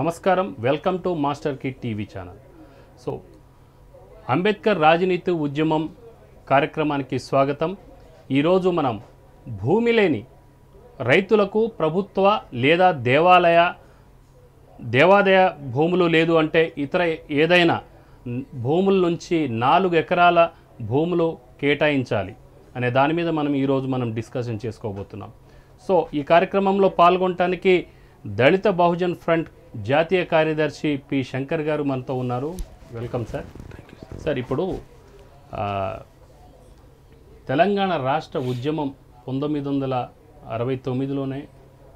నమస్కారం welcome to Master Kit TV channel so Ambedkar రాజనీతి ఉద్యమం కార్యక్రమానికి స్వాగతం ఈరోజు మనం భూమి లేని రైతులకు ప్రభుత్వ లేదా దేవాలయ దేవాదాయ భూములు లేదు అంటే ఇతర ఏదైనా భూముల నుంచి నాలుగు ఎకరాల భూములు కేటాయించాలి అనే దాని మీద మనం ఈరోజు మనం డిస్కషన్ చేసుకోబోతున్నాం సో ఈ కార్యక్రమంలో పాల్గొనటానికి దళిత బహుజన్ ఫ్రంట్ జాతీయ కార్యదర్శి పి శంకర్ గారు మనతో ఉన్నారు వెల్కమ్ సార్ సార్ ఇప్పుడు తెలంగాణ రాష్ట్ర ఉద్యమం పంతొమ్మిది వందల అరవై తొమ్మిదిలోనే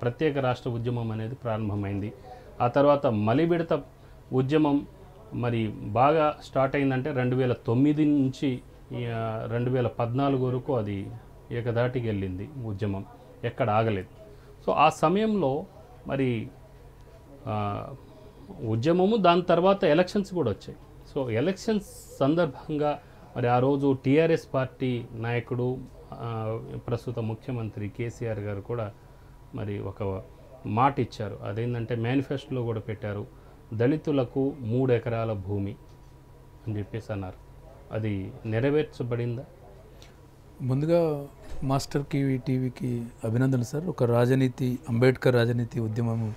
ప్రత్యేక రాష్ట్ర ఉద్యమం అనేది ప్రారంభమైంది ఆ తర్వాత మలిబిడత ఉద్యమం మరి బాగా స్టార్ట్ అయిందంటే రెండు వేల తొమ్మిది నుంచి రెండు వేల పద్నాలుగు వరకు అది ఏకదాటికి వెళ్ళింది ఉద్యమం ఎక్కడ ఆగలేదు సో ఆ సమయంలో మరి ఉద్యమము దాని తర్వాత ఎలక్షన్స్ కూడా వచ్చాయి సో ఎలక్షన్స్ సందర్భంగా మరి ఆ రోజు టీఆర్ఎస్ పార్టీ నాయకుడు ప్రస్తుత ముఖ్యమంత్రి కేసీఆర్ గారు కూడా మరి ఒక మాట ఇచ్చారు అదేంటంటే మేనిఫెస్టోలో కూడా పెట్టారు దళితులకు మూడు ఎకరాల భూమి అని చెప్పేసి అన్నారు అది నెరవేర్చబడిందా ముందుగా మాస్టర్కి టీవీకి అభినందనలు సార్ ఒక రాజనీతి అంబేద్కర్ రాజనీతి ఉద్యమము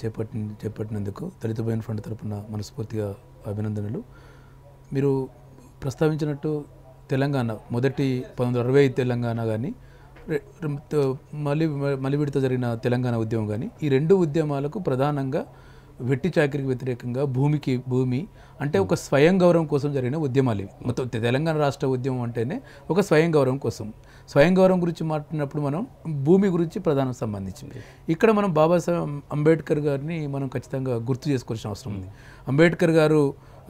చేపట్టి చేపట్టినందుకు దళిత బయన్ ఫండ్ తరపున మనస్ఫూర్తిగా అభినందనలు మీరు ప్రస్తావించినట్టు తెలంగాణ మొదటి పంతొమ్మిది అరవై తెలంగాణ కానీ మలి మలివిడితో జరిగిన తెలంగాణ ఉద్యమం కానీ ఈ రెండు ఉద్యమాలకు ప్రధానంగా వెట్టి చాకరికి వ్యతిరేకంగా భూమికి భూమి అంటే ఒక స్వయం గౌరవం కోసం జరిగిన ఉద్యమాలు మొత్తం తెలంగాణ రాష్ట్ర ఉద్యమం అంటేనే ఒక స్వయం గౌరవం కోసం స్వయం గౌరవం గురించి మాట్లాడినప్పుడు మనం భూమి గురించి ప్రధానం సంబంధించింది ఇక్కడ మనం బాబాసాహెబ్ అంబేద్కర్ గారిని మనం ఖచ్చితంగా గుర్తు చేసుకోవాల్సిన అవసరం ఉంది అంబేద్కర్ గారు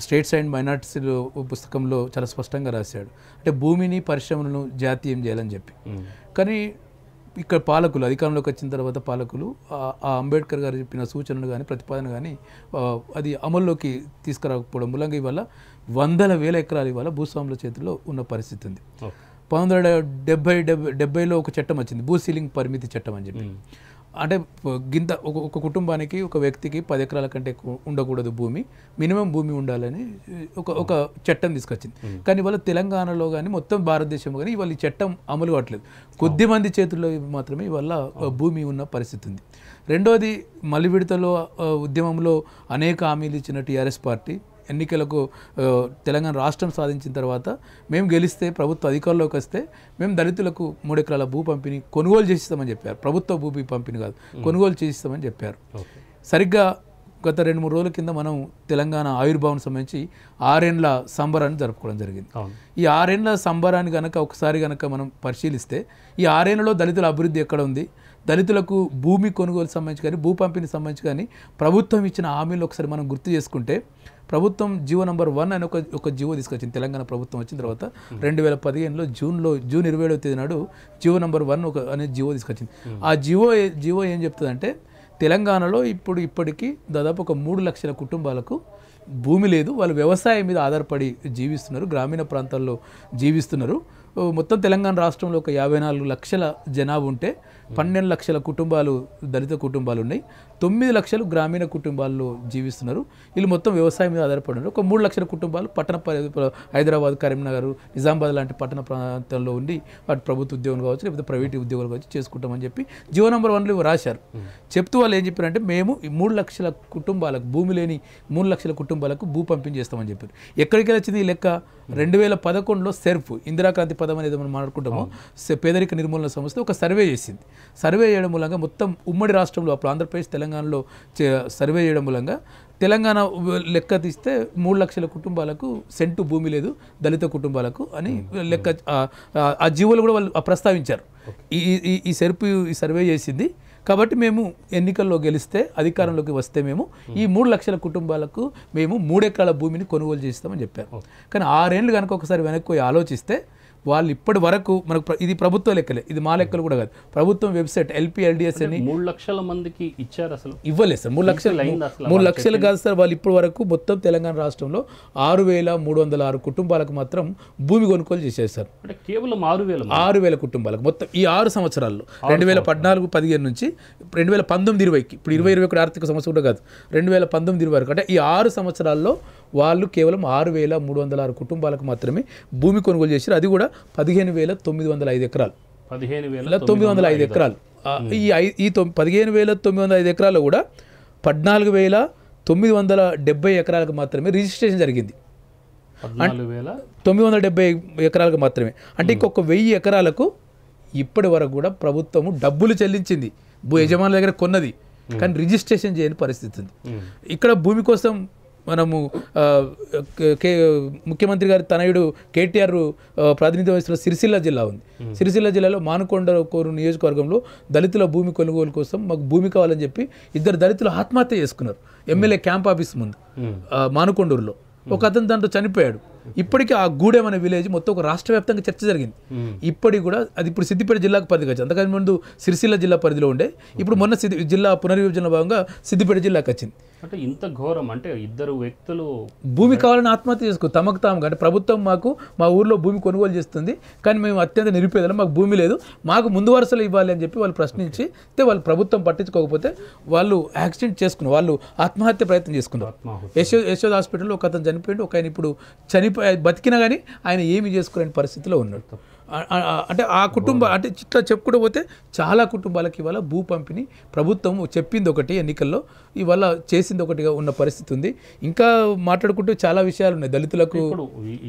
స్టేట్స్ అండ్ మైనార్టీస్లో పుస్తకంలో చాలా స్పష్టంగా రాశాడు అంటే భూమిని పరిశ్రమలను జాతీయం చేయాలని చెప్పి కానీ ఇక్కడ పాలకులు అధికారంలోకి వచ్చిన తర్వాత పాలకులు ఆ అంబేద్కర్ గారు చెప్పిన సూచనలు కానీ ప్రతిపాదన కానీ అది అమల్లోకి తీసుకురాకపోవడం మూలంగా ఇవాళ వందల వేల ఎకరాలు ఇవాళ భూస్వాముల చేతిలో ఉన్న పరిస్థితి ఉంది పంతొమ్మిది వందల డెబ్బై డెబ్బై డెబ్బైలో ఒక చట్టం వచ్చింది భూ సీలింగ్ పరిమితి చట్టం అని చెప్పి అంటే గింత ఒక కుటుంబానికి ఒక వ్యక్తికి పది ఎకరాల కంటే ఉండకూడదు భూమి మినిమం భూమి ఉండాలని ఒక ఒక చట్టం తీసుకొచ్చింది కానీ ఇవాళ తెలంగాణలో కానీ మొత్తం భారతదేశంలో కానీ ఇవాళ ఈ చట్టం అమలు కావట్లేదు కొద్ది మంది చేతుల్లో మాత్రమే ఇవాళ భూమి ఉన్న పరిస్థితి ఉంది రెండోది మలివిడతలో ఉద్యమంలో అనేక హామీలు ఇచ్చిన టీఆర్ఎస్ పార్టీ ఎన్నికలకు తెలంగాణ రాష్ట్రం సాధించిన తర్వాత మేము గెలిస్తే ప్రభుత్వ అధికారంలోకి వస్తే మేము దళితులకు మూడు ఎకరాల భూ పంపిణీ కొనుగోలు చేసిస్తామని చెప్పారు ప్రభుత్వ భూమి పంపిణీ కాదు కొనుగోలు చేసిస్తామని చెప్పారు సరిగ్గా గత రెండు మూడు రోజుల కింద మనం తెలంగాణ ఆయుర్భావం సంబంధించి ఆరేండ్ల సంబరాన్ని జరుపుకోవడం జరిగింది ఈ ఆరేండ్ల సంబరాన్ని కనుక ఒకసారి కనుక మనం పరిశీలిస్తే ఈ ఆరేండ్లలో దళితుల అభివృద్ధి ఎక్కడ ఉంది దళితులకు భూమి కొనుగోలు సంబంధించి కానీ భూ పంపిణీ సంబంధించి కానీ ప్రభుత్వం ఇచ్చిన హామీలు ఒకసారి మనం గుర్తు చేసుకుంటే ప్రభుత్వం జీవో నంబర్ వన్ అని ఒక ఒక జీవో తీసుకొచ్చింది తెలంగాణ ప్రభుత్వం వచ్చిన తర్వాత రెండు వేల పదిహేనులో జూన్లో జూన్ ఇరవై ఏడవ తేదీ నాడు జీవో నంబర్ వన్ ఒక అనే జీవో తీసుకొచ్చింది ఆ జీవో జీవో ఏం చెప్తుందంటే తెలంగాణలో ఇప్పుడు ఇప్పటికీ దాదాపు ఒక మూడు లక్షల కుటుంబాలకు భూమి లేదు వాళ్ళు వ్యవసాయం మీద ఆధారపడి జీవిస్తున్నారు గ్రామీణ ప్రాంతాల్లో జీవిస్తున్నారు మొత్తం తెలంగాణ రాష్ట్రంలో ఒక యాభై నాలుగు లక్షల జనాభా ఉంటే పన్నెండు లక్షల కుటుంబాలు దళిత కుటుంబాలు ఉన్నాయి తొమ్మిది లక్షలు గ్రామీణ కుటుంబాల్లో జీవిస్తున్నారు వీళ్ళు మొత్తం వ్యవసాయం మీద ఆధారపడి ఒక మూడు లక్షల కుటుంబాలు పట్టణ హైదరాబాద్ కరీంనగర్ నిజామాబాద్ లాంటి పట్టణ ప్రాంతాల్లో ఉండి వాటి ప్రభుత్వ ఉద్యోగం కావచ్చు లేకపోతే ప్రైవేట్ ఉద్యోగాలు కావచ్చు చేసుకుంటామని చెప్పి జీవో నెంబర్ వన్లో రాశారు చెప్తూ వాళ్ళు ఏం చెప్పారంటే మేము మూడు లక్షల కుటుంబాలకు భూమి లేని మూడు లక్షల కుటుంబాలకు భూ పంపిణీ చేస్తామని చెప్పారు ఎక్కడికి వచ్చింది ఈ లెక్క రెండు వేల పదకొండులో సెర్ఫ్ ఇందిరాక్రాంతి పదం అనేది మనం మాట్లాడుకుంటామో పేదరిక నిర్మూలన సంస్థ ఒక సర్వే చేసింది సర్వే చేయడం మూలంగా మొత్తం ఉమ్మడి రాష్ట్రంలో అప్పుడు ఆంధ్రప్రదేశ్ తెలంగాణ తెలంగాణలో సర్వే చేయడం మూలంగా తెలంగాణ లెక్క తీస్తే మూడు లక్షల కుటుంబాలకు సెంటు భూమి లేదు దళిత కుటుంబాలకు అని hmm. లెక్క ఆ జీవోలు కూడా వాళ్ళు ప్రస్తావించారు ఈ ఈ సెర్పు ఈ సర్వే చేసింది కాబట్టి మేము ఎన్నికల్లో గెలిస్తే అధికారంలోకి వస్తే మేము hmm. ఈ మూడు లక్షల కుటుంబాలకు మేము మూడెకరాల భూమిని కొనుగోలు చేస్తామని చెప్పారు కానీ ఆరేళ్ళు కనుక ఒకసారి వెనక్కి ఆలోచిస్తే వాళ్ళు ఇప్పటి వరకు మనకు ఇది ప్రభుత్వ లెక్కలే ఇది మా లెక్కలు కూడా కాదు ప్రభుత్వం వెబ్సైట్ ఎల్పిఎల్డిఎస్ అని మూడు లక్షల మందికి ఇచ్చారు అసలు ఇవ్వలేదు సార్ మూడు లక్షలు మూడు లక్షలు కాదు సార్ వాళ్ళు ఇప్పటి వరకు మొత్తం తెలంగాణ రాష్ట్రంలో ఆరు వేల మూడు వందల ఆరు కుటుంబాలకు మాత్రం భూమి కొనుగోలు చేశారు సార్ కేవలం ఆరు వేల ఆరు వేల కుటుంబాలకు మొత్తం ఈ ఆరు సంవత్సరాల్లో రెండు వేల పద్నాలుగు పదిహేను నుంచి రెండు వేల పంతొమ్మిది ఇరవైకి ఇప్పుడు ఇరవై ఇరవై ఒకటి ఆర్థిక సంవత్సరం కూడా కాదు రెండు వేల పంతొమ్మిది ఇరవై వరకు అంటే ఈ ఆరు సంవత్సరాల్లో వాళ్ళు కేవలం ఆరు వేల మూడు వందల ఆరు కుటుంబాలకు మాత్రమే భూమి కొనుగోలు చేశారు అది కూడా పదిహేను వేల తొమ్మిది వందల ఐదు ఎకరాలు పదిహేను వేల తొమ్మిది వందల ఐదు ఎకరాలు ఈ ఈ పదిహేను వేల తొమ్మిది వందల ఐదు ఎకరాలు కూడా పద్నాలుగు వేల తొమ్మిది వందల డెబ్బై ఎకరాలకు మాత్రమే రిజిస్ట్రేషన్ జరిగింది తొమ్మిది వందల డెబ్బై ఎకరాలకు మాత్రమే అంటే ఇంకొక వెయ్యి ఎకరాలకు ఇప్పటి వరకు కూడా ప్రభుత్వము డబ్బులు చెల్లించింది భూ యజమానుల దగ్గర కొన్నది కానీ రిజిస్ట్రేషన్ చేయని పరిస్థితి ఉంది ఇక్కడ భూమి కోసం మనము కే ముఖ్యమంత్రి గారి తనయుడు కేటీఆర్ ప్రాతినిధ్యం వహిస్తున్న సిరిసిల్ల జిల్లా ఉంది సిరిసిల్ల జిల్లాలో మానుకొండ కోరు నియోజకవర్గంలో దళితుల భూమి కొనుగోలు కోసం మాకు భూమి కావాలని చెప్పి ఇద్దరు దళితులు ఆత్మహత్య చేసుకున్నారు ఎమ్మెల్యే క్యాంప్ ఆఫీస్ ముందు మానుకొండూరులో ఒక అతను దాంట్లో చనిపోయాడు ఇప్పటికీ ఆ గూడెం అనే విలేజ్ మొత్తం ఒక రాష్ట్ర వ్యాప్తంగా చర్చ జరిగింది ఇప్పటికి కూడా అది ఇప్పుడు సిద్దిపేట జిల్లాకు పరిధి వచ్చింది అంతకంటే ముందు సిరిసిల్ల జిల్లా పరిధిలో ఉండే ఇప్పుడు మొన్న సిద్ధి జిల్లా పునర్విభజన భాగంగా సిద్దిపేట జిల్లాకు వచ్చింది అంటే ఇంత ఘోరం అంటే ఇద్దరు వ్యక్తులు భూమి కావాలని ఆత్మహత్య చేసుకో తమకు తాము అంటే ప్రభుత్వం మాకు మా ఊర్లో భూమి కొనుగోలు చేస్తుంది కానీ మేము అత్యంత నిరుపేదలు మాకు భూమి లేదు మాకు ముందు వరుసలు ఇవ్వాలి అని చెప్పి వాళ్ళు ప్రశ్నించి అయితే వాళ్ళు ప్రభుత్వం పట్టించుకోకపోతే వాళ్ళు యాక్సిడెంట్ చేసుకున్న వాళ్ళు ఆత్మహత్య ప్రయత్నం చేసుకున్నారు యశో యశోద్ హాస్పిటల్లో ఒక అతను చనిపోయింది ఒక ఆయన ఇప్పుడు చనిపోయి బతికినా కానీ ఆయన ఏమి చేసుకోలేని పరిస్థితిలో ఉన్నాడు అంటే ఆ కుటుంబ అంటే ఇట్లా చెప్పుకుంటూ పోతే చాలా కుటుంబాలకి ఇవాళ భూ పంపిణీ ప్రభుత్వం చెప్పింది ఒకటి ఎన్నికల్లో ఇవాళ చేసింది ఒకటిగా ఉన్న పరిస్థితి ఉంది ఇంకా మాట్లాడుకుంటూ చాలా విషయాలు ఉన్నాయి దళితులకు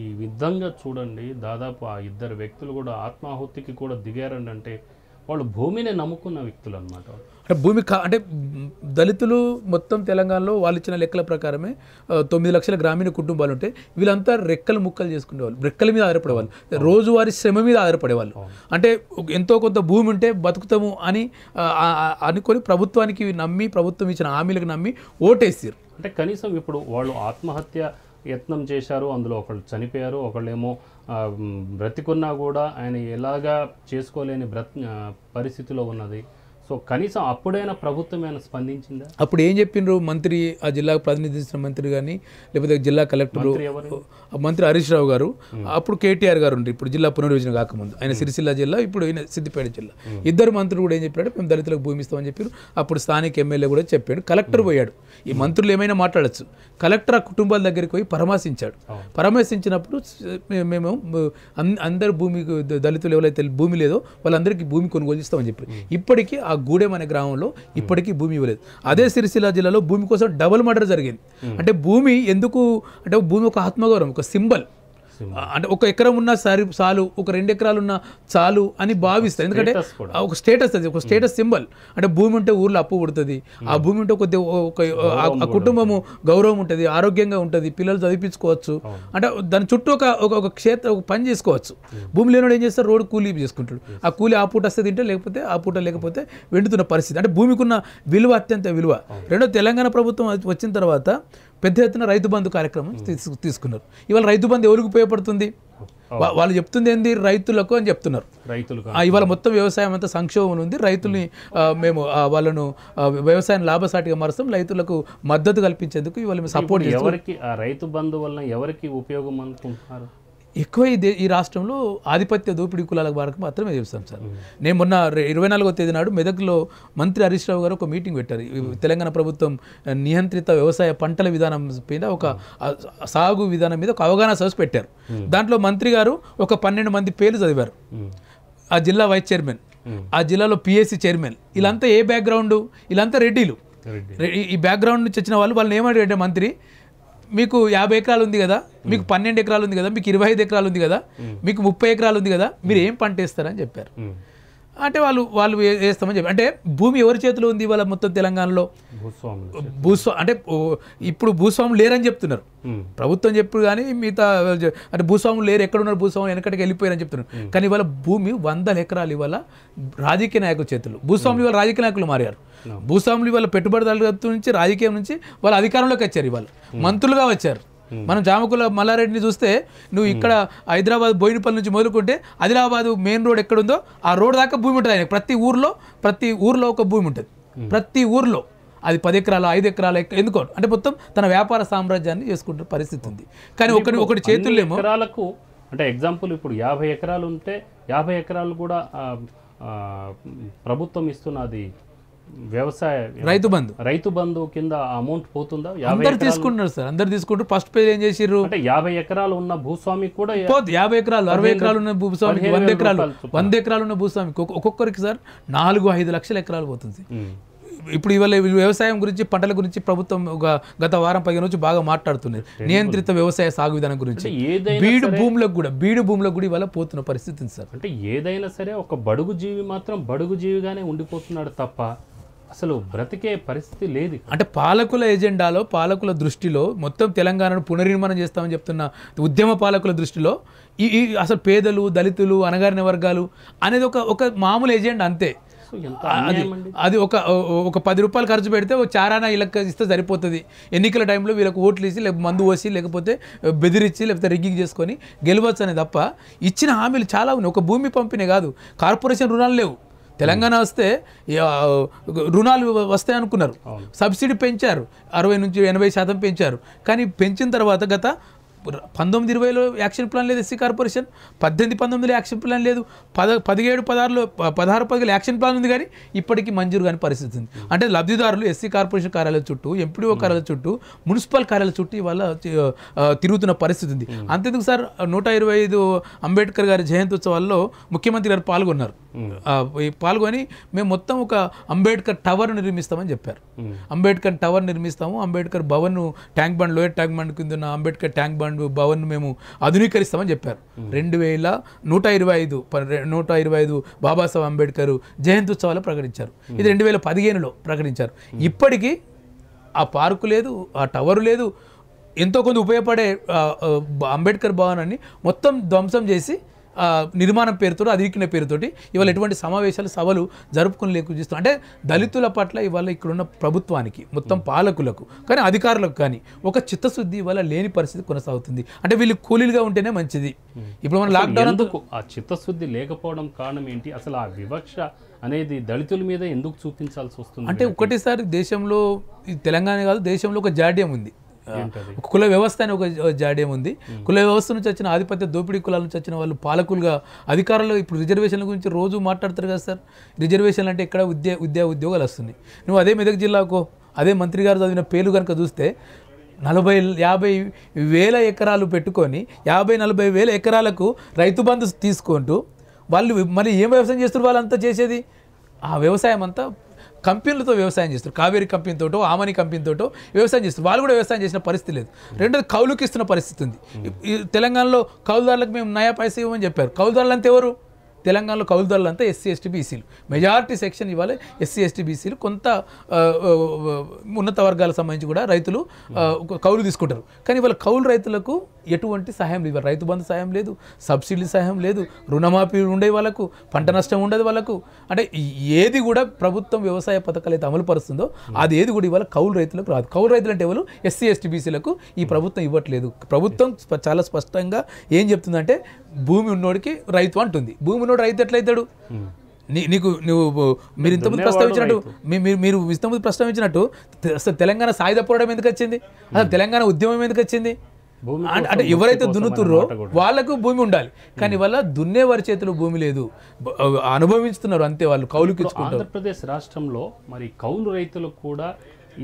ఈ విధంగా చూడండి దాదాపు ఆ ఇద్దరు వ్యక్తులు కూడా ఆత్మాహుతికి కూడా దిగారండి అంటే వాళ్ళు భూమిని నమ్ముకున్న వ్యక్తులు అనమాట అంటే భూమి కా అంటే దళితులు మొత్తం తెలంగాణలో వాళ్ళు ఇచ్చిన లెక్కల ప్రకారమే తొమ్మిది లక్షల గ్రామీణ కుటుంబాలు ఉంటే వీళ్ళంతా రెక్కలు ముక్కలు చేసుకునేవాళ్ళు రెక్కల మీద ఆధారపడేవాళ్ళు రోజువారి శ్రమ మీద ఆధారపడేవాళ్ళు అంటే ఎంతో కొంత భూమి ఉంటే బతుకుతాము అని అనుకొని ప్రభుత్వానికి నమ్మి ప్రభుత్వం ఇచ్చిన హామీలకు నమ్మి ఓటేసారు అంటే కనీసం ఇప్పుడు వాళ్ళు ఆత్మహత్య యత్నం చేశారు అందులో ఒకళ్ళు చనిపోయారు ఒకళ్ళేమో బ్రతికున్నా కూడా ఆయన ఎలాగా చేసుకోలేని బ్రత్ పరిస్థితిలో ఉన్నది సో కనీసం అప్పుడైనా ప్రభుత్వం ఏమైనా స్పందించిందా అప్పుడు ఏం చెప్పిండ్రు మంత్రి ఆ జిల్లాకు ప్రతినిధిస్తున్న మంత్రి కానీ లేకపోతే జిల్లా కలెక్టర్ మంత్రి హరీష్ రావు గారు అప్పుడు కేటీఆర్ గారు ఉండ్రు ఇప్పుడు జిల్లా పునర్విజన కాకముందు ఆయన సిరిసిల్ల జిల్లా ఇప్పుడు ఆయన సిద్దిపేట జిల్లా ఇద్దరు మంత్రులు కూడా ఏం చెప్పాడు మేము దళితులకు భూమి ఇస్తామని చెప్పారు అప్పుడు స్థానిక ఎమ్మెల్యే కూడా చెప్పాడు కలెక్టర్ పోయాడు ఈ మంత్రులు ఏమైనా మాట్లాడచ్చు కలెక్టర్ ఆ కుటుంబాల దగ్గరికి పోయి పరామర్శించాడు పరామర్శించినప్పుడు మేము అందరు భూమి దళితులు ఎవరైతే భూమి లేదో వాళ్ళందరికీ భూమి కొనుగోలు చేస్తామని చెప్పారు ఇప్పటికీ ఆ ఆ గూడెం అనే గ్రామంలో ఇప్పటికీ భూమి ఇవ్వలేదు అదే సిరిసిల్లా జిల్లాలో భూమి కోసం డబుల్ మర్డర్ జరిగింది అంటే భూమి ఎందుకు అంటే భూమి ఒక ఆత్మగౌరవం ఒక సింబల్ అంటే ఒక ఎకరం ఉన్న సరి చాలు ఒక రెండు ఎకరాలు ఉన్న చాలు అని భావిస్తారు ఎందుకంటే ఒక స్టేటస్ అది ఒక స్టేటస్ సింబల్ అంటే భూమి ఉంటే ఊర్లో అప్పు పుడుతుంది ఆ భూమి ఉంటే కొద్ది ఒక ఆ కుటుంబము గౌరవం ఉంటుంది ఆరోగ్యంగా ఉంటుంది పిల్లలు చదివించుకోవచ్చు అంటే దాని చుట్టూ ఒక ఒక క్షేత్ర ఒక పని చేసుకోవచ్చు భూమి లేనివాడు ఏం చేస్తారు రోడ్డు కూలీ చేసుకుంటాడు ఆ కూలీ ఆ పూట వస్తే తింటే లేకపోతే ఆ పూట లేకపోతే వెండుతున్న పరిస్థితి అంటే భూమికి ఉన్న విలువ అత్యంత విలువ రెండో తెలంగాణ ప్రభుత్వం వచ్చిన తర్వాత పెద్ద ఎత్తున రైతు బంధు కార్యక్రమం తీసుకు తీసుకున్నారు ఇవాళ రైతు బంధు ఎవరికి ఉపయోగపడుతుంది వాళ్ళు చెప్తుంది ఏంది రైతులకు అని చెప్తున్నారు ఇవాళ మొత్తం వ్యవసాయం అంతా సంక్షోభం ఉంది రైతుల్ని మేము వాళ్ళను వ్యవసాయం లాభసాటిగా మారుస్తాం రైతులకు మద్దతు కల్పించేందుకు ఇవాళ మేము సపోర్ట్ ఎవరికి రైతు బంధు వల్ల ఎవరికి ఉపయోగం అనుకుంటున్నారు ఎక్కువ ఈ రాష్ట్రంలో ఆధిపత్య దోపిడీ కులాల వారికి మాత్రమే చూస్తాం సార్ నేను మొన్న ఇరవై నాలుగో తేదీ నాడు మెదక్లో మంత్రి హరీష్ రావు గారు ఒక మీటింగ్ పెట్టారు తెలంగాణ ప్రభుత్వం నియంత్రిత వ్యవసాయ పంటల విధానం మీద ఒక సాగు విధానం మీద ఒక అవగాహన సదస్సు పెట్టారు దాంట్లో మంత్రి గారు ఒక పన్నెండు మంది పేర్లు చదివారు ఆ జిల్లా వైస్ చైర్మన్ ఆ జిల్లాలో పిఎస్సి చైర్మన్ వీళ్ళంతా ఏ బ్యాక్గ్రౌండ్ వీళ్ళంతా రెడ్డిలు ఈ బ్యాక్గ్రౌండ్ నుంచి వచ్చిన వాళ్ళు వాళ్ళని ఏమడిగారంటే మంత్రి మీకు యాభై ఎకరాలు ఉంది కదా మీకు పన్నెండు ఎకరాలు ఉంది కదా మీకు ఇరవై ఐదు ఎకరాలు ఉంది కదా మీకు ముప్పై ఎకరాలు ఉంది కదా మీరు ఏం పంట వేస్తారని చెప్పారు అంటే వాళ్ళు వాళ్ళు వేస్తామని చెప్పి అంటే భూమి ఎవరి చేతిలో ఉంది వాళ్ళ మొత్తం తెలంగాణలో భూస్వాములు భూస్వామి అంటే ఇప్పుడు భూస్వాములు లేరని చెప్తున్నారు ప్రభుత్వం చెప్పు కానీ మిగతా అంటే భూస్వాములు లేరు ఎక్కడున్నారు భూస్వాములు వెనకటికి వెళ్ళిపోయారని చెప్తున్నారు కానీ ఇవాళ భూమి వందల ఎకరాలు ఇవాళ రాజకీయ నాయకుల చేతులు భూస్వాములు ఇవాళ రాజకీయ నాయకులు మారారు భూస్వాములు ఇవాళ పెట్టుబడిదారుల నుంచి రాజకీయం నుంచి వాళ్ళ అధికారంలోకి వచ్చారు ఇవాళ మంత్రులుగా వచ్చారు Hmm. మనం జామకుల మల్లారెడ్డిని చూస్తే నువ్వు ఇక్కడ hmm. హైదరాబాద్ బోయినపల్లి నుంచి మొదలుకుంటే ఆదిలాబాద్ మెయిన్ రోడ్ ఎక్కడుందో ఆ రోడ్ దాకా భూమి ఉంటుంది ఆయన ప్రతి ఊర్లో ప్రతి ఊర్లో ఒక భూమి ఉంటుంది hmm. ప్రతి ఊర్లో అది పది ఎకరాలు ఐదు ఎకరాలు ఎందుకో అంటే మొత్తం తన వ్యాపార సామ్రాజ్యాన్ని చేసుకుంటున్న పరిస్థితి ఉంది కానీ ఒకటి ఒకటి చేతుల్లేమో ఎకరాలకు అంటే ఎగ్జాంపుల్ ఇప్పుడు యాభై ఎకరాలు ఉంటే యాభై ఎకరాలు కూడా ప్రభుత్వం ఇస్తున్నది వ్యవసాయ రైతు బంధు రైతు బంధు కింద అమౌంట్ పోతుందా అందరు తీసుకుంటున్నారు సార్ అందరు తీసుకుంటూ ఫస్ట్ పేజ్ ఏం చేసిర్రు అంటే యాభై ఎకరాలు ఉన్న భూస్వామి కూడా యాభై ఎకరాలు అరవై ఎకరాలు ఉన్న భూస్వామి వంద ఎకరాలు వంద ఎకరాలు ఉన్న భూస్వామి ఒక్కొక్కరికి సార్ నాలుగు ఐదు లక్షల ఎకరాలు పోతుంది ఇప్పుడు ఇవాళ వ్యవసాయం గురించి పంటల గురించి ప్రభుత్వం ఒక గత వారం పదిహేను రోజు బాగా మాట్లాడుతున్నారు నియంత్రిత వ్యవసాయ సాగు విధానం గురించి బీడు భూములకు కూడా బీడు భూములకు కూడా ఇవాళ పోతున్న పరిస్థితి సార్ అంటే ఏదైనా సరే ఒక బడుగు జీవి మాత్రం బడుగు జీవిగానే ఉండిపోతున్నాడు తప్ప అసలు బ్రతికే పరిస్థితి లేదు అంటే పాలకుల ఎజెండాలో పాలకుల దృష్టిలో మొత్తం తెలంగాణను పునర్నిర్మాణం చేస్తామని చెప్తున్న ఉద్యమ పాలకుల దృష్టిలో ఈ అసలు పేదలు దళితులు అనగారిన వర్గాలు అనేది ఒక ఒక మామూలు ఎజెండా అంతే అది అది ఒక ఒక పది రూపాయలు ఖర్చు పెడితే ఒక చారానా వీళ్ళకి ఇస్తే సరిపోతుంది ఎన్నికల టైంలో వీళ్ళకి ఓట్లు ఇచ్చి లేకపోతే మందు పోసి లేకపోతే బెదిరించి లేకపోతే రిగ్గింగ్ చేసుకొని గెలవచ్చు అనే తప్ప ఇచ్చిన హామీలు చాలా ఉన్నాయి ఒక భూమి పంపిణీ కాదు కార్పొరేషన్ రుణాలు లేవు తెలంగాణ వస్తే రుణాలు వస్తాయి అనుకున్నారు సబ్సిడీ పెంచారు అరవై నుంచి ఎనభై శాతం పెంచారు కానీ పెంచిన తర్వాత గత పంతొమ్మిది ఇరవైలో యాక్షన్ ప్లాన్ లేదు ఎస్సీ కార్పొరేషన్ పద్దెనిమిది పంతొమ్మిదిలో యాక్షన్ ప్లాన్ లేదు పద పదిహేడు పదహారులో పదహారు పదిహేను యాక్షన్ ప్లాన్ ఉంది కానీ ఇప్పటికీ మంజూరు కాని పరిస్థితి ఉంది అంటే లబ్ధిదారులు ఎస్సీ కార్పొరేషన్ కార్యాలయం చుట్టూ ఎంపీడీఓ కార్యాలయం చుట్టూ మున్సిపల్ కార్యాలయం చుట్టూ ఇవాళ తిరుగుతున్న పరిస్థితి ఉంది అంతేందుకు సార్ నూట ఇరవై ఐదు అంబేద్కర్ గారి ఉత్సవాల్లో ముఖ్యమంత్రి గారు పాల్గొన్నారు పాల్గొని మేము మొత్తం ఒక అంబేద్కర్ టవర్ నిర్మిస్తామని చెప్పారు అంబేద్కర్ టవర్ నిర్మిస్తాము Ambedkar Bhavan Tank Bund lower Tank Bund కింద Ambedkar Tank Bund and Bhavan మేము ఆధునీకరిస్తామని చెప్పారు రెండు వేల నూట ఇరవై ఐదు నూట ఇరవై ఐదు బాబాసాహెబ్ అంబేద్కర్ జయంత్యుత్సవాలు ప్రకటించారు ఇది రెండు వేల పదిహేనులో ప్రకటించారు ఇప్పటికీ ఆ పార్కు లేదు ఆ టవర్ లేదు ఎంతో కొంత ఉపయోగపడే అంబేద్కర్ భవనాన్ని మొత్తం ధ్వంసం చేసి నిర్మాణం పేరుతో అధికిన పేరుతోటి ఇవాళ ఎటువంటి సమావేశాలు సభలు జరుపుకుని లేకుండా అంటే దళితుల పట్ల ఇవాళ ఇక్కడున్న ప్రభుత్వానికి మొత్తం hmm. పాలకులకు కానీ అధికారులకు కానీ ఒక చిత్తశుద్ధి ఇవాళ లేని పరిస్థితి కొనసాగుతుంది అంటే వీళ్ళు కూలీలుగా ఉంటేనే మంచిది hmm. ఇప్పుడు మనం లాక్డౌన్ అందుకు ఆ చిత్తశుద్ధి లేకపోవడం కారణం ఏంటి అసలు ఆ వివక్ష అనేది దళితుల మీద ఎందుకు చూపించాల్సి వస్తుంది అంటే ఒకటిసారి దేశంలో తెలంగాణ కాదు దేశంలో ఒక జాడ్యం ఉంది కుల వ్యవస్థ అని ఒక జాడ్యం ఉంది కుల వ్యవస్థ నుంచి వచ్చిన ఆధిపత్య దోపిడీ కులాల నుంచి వచ్చిన వాళ్ళు పాలకులుగా అధికారులు ఇప్పుడు రిజర్వేషన్ల గురించి రోజు మాట్లాడతారు కదా సార్ రిజర్వేషన్లు అంటే ఇక్కడ ఉద్యోగ ఉద్యోగ ఉద్యోగాలు వస్తున్నాయి నువ్వు అదే మెదక్ జిల్లాకో అదే మంత్రి గారు చదివిన పేలు కనుక చూస్తే నలభై యాభై వేల ఎకరాలు పెట్టుకొని యాభై నలభై వేల ఎకరాలకు రైతు బంధు తీసుకుంటూ వాళ్ళు మరి ఏం వ్యవసాయం చేస్తున్నారు వాళ్ళంతా చేసేది ఆ వ్యవసాయం అంతా కంపెనీలతో వ్యవసాయం చేస్తారు కావేరీ కంపెనీతోటో ఆమని కంపెనీతోటో వ్యవసాయం చేస్తారు వాళ్ళు కూడా వ్యవసాయం చేసిన పరిస్థితి లేదు hmm. రెండోది కౌలుకిస్తున్న పరిస్థితి ఉంది hmm. తెలంగాణలో కౌలుదారులకు మేము నయా పైస ఇవ్వమని చెప్పారు కౌలుదారులు అంతే ఎవరు తెలంగాణలో కౌలుదారులు అంతా ఎస్సీ ఎస్టీ బీసీలు మెజారిటీ సెక్షన్ ఇవాళ ఎస్సీ ఎస్టీ బీసీలు కొంత ఉన్నత వర్గాల సంబంధించి కూడా రైతులు కౌలు తీసుకుంటారు కానీ ఇవాళ కౌలు రైతులకు ఎటువంటి సహాయం లేదు ఇవాళ రైతు బంధు సహాయం లేదు సబ్సిడీ సహాయం లేదు రుణమాఫీ ఉండే వాళ్ళకు పంట నష్టం ఉండదు వాళ్ళకు అంటే ఏది కూడా ప్రభుత్వం వ్యవసాయ పథకాలు అయితే అమలు పరుస్తుందో అది ఏది కూడా ఇవాళ కౌలు రైతులకు రాదు కౌలు రైతులు అంటే ఎవరు ఎస్సీ ఎస్టీ బీసీలకు ఈ ప్రభుత్వం ఇవ్వట్లేదు ప్రభుత్వం చాలా స్పష్టంగా ఏం చెప్తుందంటే భూమి ఉన్నోడికి రైతు అంటుంది భూమి ఉన్నోడు రైతు ఎట్లయితాడు నీకు నువ్వు మీరు ఇంతమంది ప్రస్తావించినట్టు మీరు మీరు ఇంతమంది ప్రస్తావించినట్టు అసలు తెలంగాణ సాయుధ పోరాటం ఎందుకు వచ్చింది అసలు తెలంగాణ ఉద్యమం ఎందుకు వచ్చింది అంటే ఎవరైతే దున్నుతుర్రో వాళ్ళకు భూమి ఉండాలి కానీ వాళ్ళ దున్నే వారి చేతిలో భూమి లేదు అనుభవిస్తున్నారు అంతే వాళ్ళు కౌలుకి ఆంధ్రప్రదేశ్ రాష్ట్రంలో మరి కౌలు రైతులకు కూడా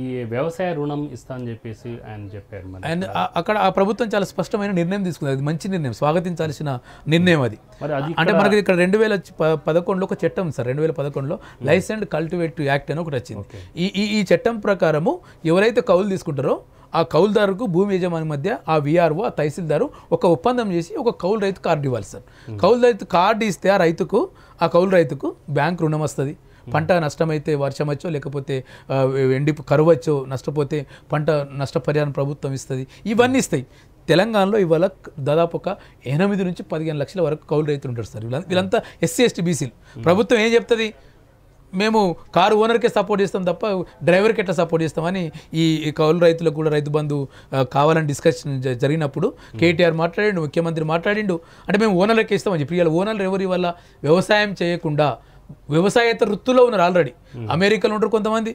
ఈ వ్యవసాయ రుణం ఇస్తా అని చెప్పేసి ఆయన చెప్పారు అండ్ అక్కడ ఆ ప్రభుత్వం చాలా స్పష్టమైన నిర్ణయం తీసుకుంది అది మంచి నిర్ణయం స్వాగతించాల్సిన నిర్ణయం అది అంటే మనకి ఇక్కడ రెండు వేల పదకొండులో ఒక చట్టం సార్ రెండు వేల పదకొండులో లైసెండ్ కల్టివేట్ యాక్ట్ అని ఒకటి వచ్చింది ఈ ఈ చట్టం ప్రకారము ఎవరైతే కౌలు తీసుకుంటారో ఆ కౌలుదారుకు భూమి యజమాని మధ్య ఆ విఆర్ఓ ఆ తహసీల్దారు ఒక ఒప్పందం చేసి ఒక కౌలు రైతు కార్డు ఇవ్వాలి సార్ కౌలు రైతు కార్డు ఇస్తే ఆ రైతుకు ఆ కౌలు రైతుకు బ్యాంక్ రుణం వస్తుంది పంట నష్టమైతే వర్షం వచ్చో లేకపోతే ఎండి కరువు వచ్చో నష్టపోతే పంట నష్టపరిహారం ప్రభుత్వం ఇస్తుంది ఇవన్నీ ఇస్తాయి తెలంగాణలో ఇవాళ దాదాపు ఒక ఎనిమిది నుంచి పదిహేను లక్షల వరకు కౌలు రైతులు ఉంటారు సార్ వీళ్ళంతా ఎస్సీ ఎస్టీ బీసీలు ప్రభుత్వం ఏం చెప్తుంది మేము కారు ఓనర్కే సపోర్ట్ చేస్తాం తప్ప డ్రైవర్కి ఎట్లా సపోర్ట్ చేస్తామని ఈ కౌలు రైతులకు కూడా రైతు బంధు కావాలని డిస్కషన్ జరిగినప్పుడు కేటీఆర్ మాట్లాడిండు ముఖ్యమంత్రి మాట్లాడిండు అంటే మేము ఓనర్లకి ఇస్తామని చెప్పి ఇవాళ ఓనర్లు ఎవరి వల్ల వ్యవసాయం చేయకుండా వ్యవసాయేతర వృత్తుల్లో ఉన్నారు ఆల్రెడీ అమెరికాలో ఉంటారు కొంతమంది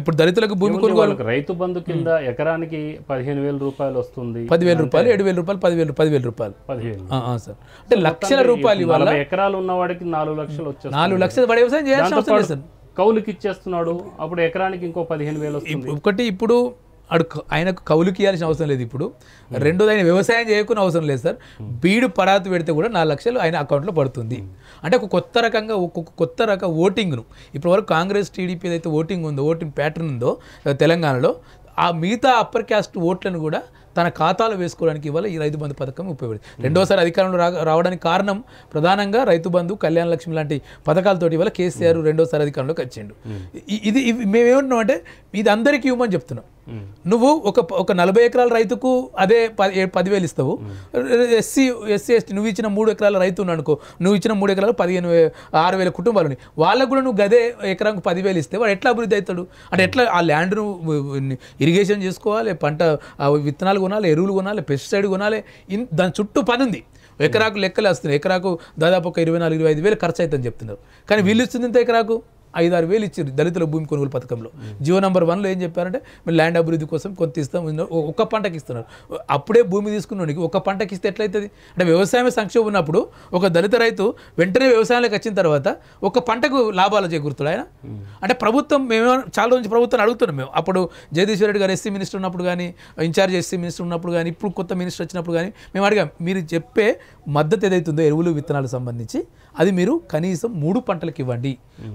ఇప్పుడు దళితులకు భూమి కొనుగోలు రైతు బంధు కింద ఎకరానికి పదిహేను వేల రూపాయలు వస్తుంది పదివేల రూపాయలు ఏడు వేల రూపాయలు పదివేలు పదివేల రూపాయలు పదివేలు సార్ అంటే లక్షల రూపాయలు ఇవాళ ఎకరాలు ఉన్న వాడికి నాలుగు లక్షలు వచ్చాయి నాలుగు లక్షలు పడే వ్యవసాయం చేయాల్సిన అవసరం లేదు సార్ కౌలుకి ఇచ్చేస్తున్నాడు అప్పుడు ఎకరానికి ఇంకో పదిహేను వేలు వస్తుంది ఒకటి ఇప్పుడు అడు ఆయనకు కౌలుకి ఇవ్వాల్సిన అవసరం లేదు ఇప్పుడు రెండోది ఆయన వ్యవసాయం చేయకునే అవసరం లేదు సార్ బీడు పరాతి పెడితే కూడా నాలుగు లక్షలు ఆయన అకౌంట్లో పడుతుంది అంటే ఒక కొత్త రకంగా ఒక్కొక్క కొత్త రకం ఓటింగ్ను ఇప్పటివరకు కాంగ్రెస్ టీడీపీ అయితే ఓటింగ్ ఉందో ఓటింగ్ ప్యాటర్న్ ఉందో తెలంగాణలో ఆ మిగతా అప్పర్ క్యాస్ట్ ఓట్లను కూడా తన ఖాతాలో వేసుకోవడానికి ఇవాళ ఈ రైతు బంధు పథకం ఉపయోగపడింది రెండోసారి అధికారంలో రావడానికి కారణం ప్రధానంగా రైతు బంధు కళ్యాణ లక్ష్మి లాంటి పథకాలతోటి ఇవాళ కేసీఆర్ రెండోసారి అధికారంలోకి వచ్చిండు ఇది మేమేమంటున్నాం అంటే ఇది అందరికీ ఇవ్వమని చెప్తున్నాం నువ్వు ఒక ఒక నలభై ఎకరాల రైతుకు అదే పది పదివేలు ఇస్తావు ఎస్సీ ఎస్సీ ఎస్టీ నువ్వు ఇచ్చిన మూడు ఎకరాల రైతు ఉన్నాను అనుకో నువ్వు ఇచ్చిన మూడు ఎకరాలు పదిహేను ఆరు వేల కుటుంబాలు ఉన్నాయి వాళ్ళకు కూడా నువ్వు గదే ఎకరాకు పదివేలు ఇస్తే వాడు ఎట్లా అభివృద్ధి అవుతాడు అంటే ఎట్లా ఆ ల్యాండ్ను ఇరిగేషన్ చేసుకోవాలి పంట విత్తనాలు కొనాలి ఎరువులు కొనాలి పెస్టిసైడ్ కొనాలి ఇన్ దాని చుట్టూ పని ఉంది ఎకరాకు లెక్కలు వస్తున్నాయి ఎకరాకు దాదాపు ఒక ఇరవై నాలుగు ఇరవై ఐదు వేలు ఖర్చు అవుతుందని చెప్తున్నారు కానీ వీళ్ళు ఇస్తుంది ఇంత ఎకరాకు ఐదు ఆరు వేలు ఇచ్చారు దళితుల భూమి కొనుగోలు పథకంలో జియో నెంబర్ వన్లో ఏం చెప్పారంటే మేము ల్యాండ్ అభివృద్ధి కోసం కొంత ఇస్తాం ఒక్క పంటకి ఇస్తున్నారు అప్పుడే భూమి తీసుకున్నానికి ఒక్క పంటకి ఇస్తే ఎట్లయితుంది అంటే వ్యవసాయం సంక్షోభం ఉన్నప్పుడు ఒక దళిత రైతు వెంటనే వ్యవసాయంలోకి వచ్చిన తర్వాత ఒక పంటకు లాభాలు చేకూరుతాడు ఆయన అంటే ప్రభుత్వం మేము చాలా రోజు ప్రభుత్వాన్ని అడుగుతున్నాం మేము అప్పుడు జగదీశ్వర రెడ్డి గారు ఎస్సీ మినిస్టర్ ఉన్నప్పుడు కానీ ఇన్ఛార్జ్ ఎస్సీ మినిస్టర్ ఉన్నప్పుడు కానీ ఇప్పుడు కొత్త మినిస్టర్ వచ్చినప్పుడు కానీ మేము అడిగాం మీరు చెప్పే మద్దతు ఏదైతుందో ఎరువులు విత్తనాలు సంబంధించి అది మీరు కనీసం మూడు పంటలకు ఇవ్వండి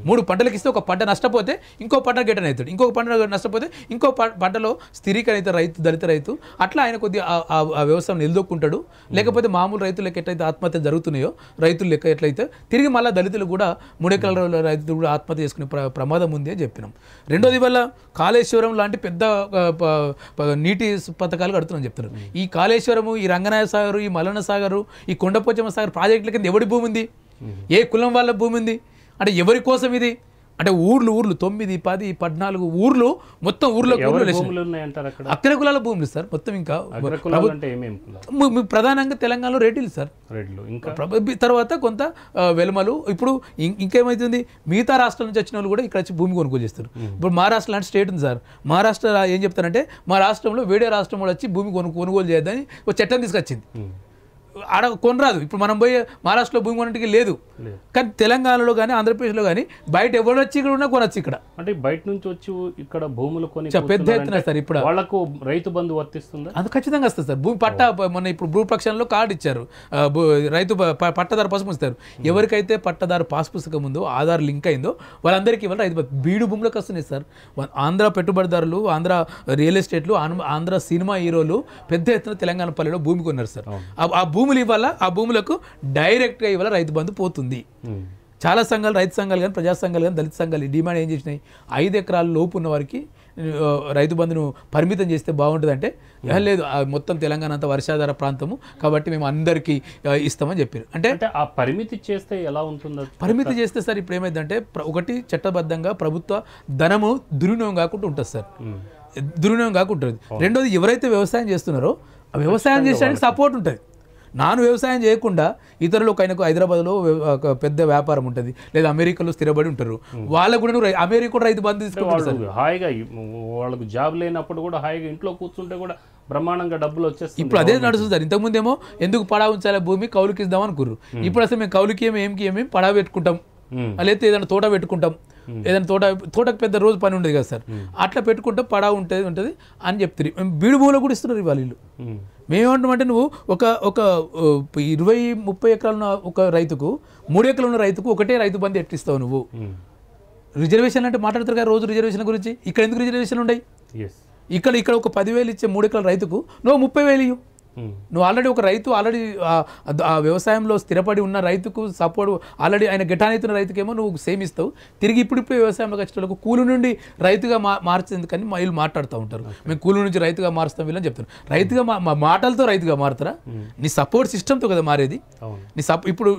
మూడు పంటలకు ఇస్తే ఒక పంట నష్టపోతే ఇంకో పంట గిటన్ అవుతాడు ఇంకొక పంట నష్టపోతే ఇంకో పంటలో స్థిరీకరిత రైతు దళిత రైతు అట్లా ఆయన కొద్దిగా ఆ వ్యవసాయం నిలదొక్కుంటాడు లేకపోతే మామూలు రైతులకు ఎట్లయితే ఆత్మహత్యలు జరుగుతున్నాయో రైతులు లెక్క ఎట్లయితే తిరిగి మళ్ళీ దళితులు కూడా మూడెకరాల రైతులు కూడా ఆత్మహత్య చేసుకునే ప్రమాదం ఉంది అని చెప్పినాం రెండోది వల్ల కాళేశ్వరం లాంటి పెద్ద నీటి పథకాలు కడుతున్నాం చెప్తున్నారు ఈ కాళేశ్వరము ఈ రంగనాయ సాగరు ఈ మలన సాగరు ఈ కొండపోచమ్మ సాగర్ ప్రాజెక్టుల కింద ఎవడి భూమి ఉంది ఏ కులం వాళ్ళ భూమి ఉంది అంటే ఎవరి కోసం ఇది అంటే ఊర్లు ఊర్లు తొమ్మిది పది పద్నాలుగు ఊర్లు మొత్తం ఊర్లో అక్కడ కులాల భూములు సార్ మొత్తం ఇంకా ప్రధానంగా తెలంగాణలో రెడ్డిలు సార్ తర్వాత కొంత వెలమలు ఇప్పుడు ఇంకేమైతుంది మిగతా రాష్ట్రాల నుంచి వచ్చిన వాళ్ళు కూడా ఇక్కడ వచ్చి భూమి కొనుగోలు చేస్తారు ఇప్పుడు మహారాష్ట్ర లాంటి స్టేట్ ఉంది సార్ మహారాష్ట్ర ఏం చెప్తారంటే మా రాష్ట్రంలో వేరే రాష్ట్రం వచ్చి భూమి కొనుగోలు చేయద్దని ఒక చట్టం తీసుకొచ్చింది ఆడ కొనరాదు ఇప్పుడు మనం పోయి మహారాష్ట్రలో భూమి కొనటికి లేదు కానీ తెలంగాణలో కానీ ఆంధ్రప్రదేశ్లో కానీ బయట ఎవరు వచ్చి ఇక్కడ ఉన్నా కొనొచ్చు ఇక్కడ అంటే బయట నుంచి వచ్చి ఇక్కడ భూములు కొని పెద్ద ఎత్తున సార్ ఇప్పుడు వాళ్ళకు రైతు బంధు వర్తిస్తుంది అది ఖచ్చితంగా వస్తుంది సార్ భూమి పట్టా మన ఇప్పుడు భూపక్షంలో కార్డు ఇచ్చారు రైతు పట్టదారు పాస్ పుస్తకారు ఎవరికైతే పట్టదారు పాస్ పుస్తకం ఉందో ఆధార్ లింక్ అయిందో వాళ్ళందరికీ ఇవ్వాలి రైతు బీడు భూములకు వస్తున్నాయి సార్ ఆంధ్ర పెట్టుబడిదారులు ఆంధ్ర రియల్ ఎస్టేట్లు ఆంధ్ర సినిమా హీరోలు పెద్ద ఎత్తున తెలంగాణ పల్లెలో భూమి కొన్నారు సార్ ఆ భూ భూములు ఇవ్వాల ఆ భూములకు డైరెక్ట్గా ఇవ్వాల రైతు బంధు పోతుంది చాలా సంఘాలు రైతు సంఘాలు కానీ ప్రజా సంఘాలు కానీ దళిత సంఘాలు డిమాండ్ ఏం చేసినాయి ఐదు ఎకరాల లోపు ఉన్న వారికి రైతు బంధును పరిమితం చేస్తే బాగుంటుంది అంటే లేదు మొత్తం తెలంగాణ అంతా వర్షాధార ప్రాంతము కాబట్టి మేము అందరికీ ఇస్తామని చెప్పారు అంటే ఆ పరిమితి చేస్తే ఎలా ఉంటుందో పరిమితి చేస్తే సార్ ఇప్పుడు ఏమైందంటే ఒకటి చట్టబద్ధంగా ప్రభుత్వ ధనము దుర్వినియోగం కాకుండా ఉంటుంది సార్ దుర్వినియోగం కాకుండా రెండోది ఎవరైతే వ్యవసాయం చేస్తున్నారో వ్యవసాయం చేసడానికి సపోర్ట్ ఉంటుంది నాను వ్యవసాయం చేయకుండా ఇతరులు ఒక ఆయనకు హైదరాబాద్లో ఒక పెద్ద వ్యాపారం ఉంటుంది లేదా అమెరికాలో స్థిరపడి ఉంటారు వాళ్ళకు కూడా అమెరికా కూడా రైతు బంధు తీసుకుంటారు హాయిగా వాళ్ళకు జాబ్ లేనప్పుడు కూడా హాయిగా ఇంట్లో కూర్చుంటే కూడా బ్రహ్మాండంగా డబ్బులు వచ్చేస్తాయి ఇప్పుడు అదే నడుస్తుంది సార్ ఏమో ఎందుకు పడా ఉంచాలి భూమి కౌలుకి ఇద్దాం అనుకుర్రు ఇప్పుడు అసలు మేము కౌలుకి ఏమి ఏంకి ఏమి పడా పెట్టుకుంటాం లేకపోతే ఏదైనా తోట పెట్టుకుంటాం ఏదైనా తోట తోటకు పెద్ద రోజు పని ఉండదు కదా సార్ అట్లా పెట్టుకుంటే పడా ఉంటుంది ఉంటుంది అని చెప్తారు బీడు భూమిలో కూడా ఇస్తున్నారు ఇవాళ ఇల్లు మేమేమంటామంటే నువ్వు ఒక ఒక ఇరవై ముప్పై ఎకరాలున్న ఒక రైతుకు మూడు ఎకరాలు ఉన్న రైతుకు ఒకటే రైతు బంధు ఎట్టిస్తావు నువ్వు రిజర్వేషన్ అంటే మాట్లాడతారు కదా రోజు రిజర్వేషన్ గురించి ఇక్కడ ఎందుకు రిజర్వేషన్లు ఉన్నాయి ఇక్కడ ఇక్కడ ఒక పదివేలు ఇచ్చే మూడు ఎకరాల రైతుకు నువ్వు ముప్పై వేలు ఇవ్వు నువ్వు ఆల్రెడీ ఒక రైతు ఆల్రెడీ వ్యవసాయంలో స్థిరపడి ఉన్న రైతుకు సపోర్ట్ ఆల్రెడీ ఆయన గిటానైతున్న రైతుకేమో నువ్వు సేమ్ ఇస్తావు తిరిగి ఇప్పుడిప్పుడు వ్యవసాయంలోకి వచ్చేటకు కూలి నుండి రైతుగా మా మార్చేందుకని మా వీళ్ళు మాట్లాడుతూ ఉంటారు మేము కూలి నుంచి రైతుగా మారుస్తాం వీళ్ళని చెప్తున్నాను రైతుగా మా మాటలతో రైతుగా మారుతారా నీ సపోర్ట్ సిస్టమ్తో కదా మారేది నీ సప్ ఇప్పుడు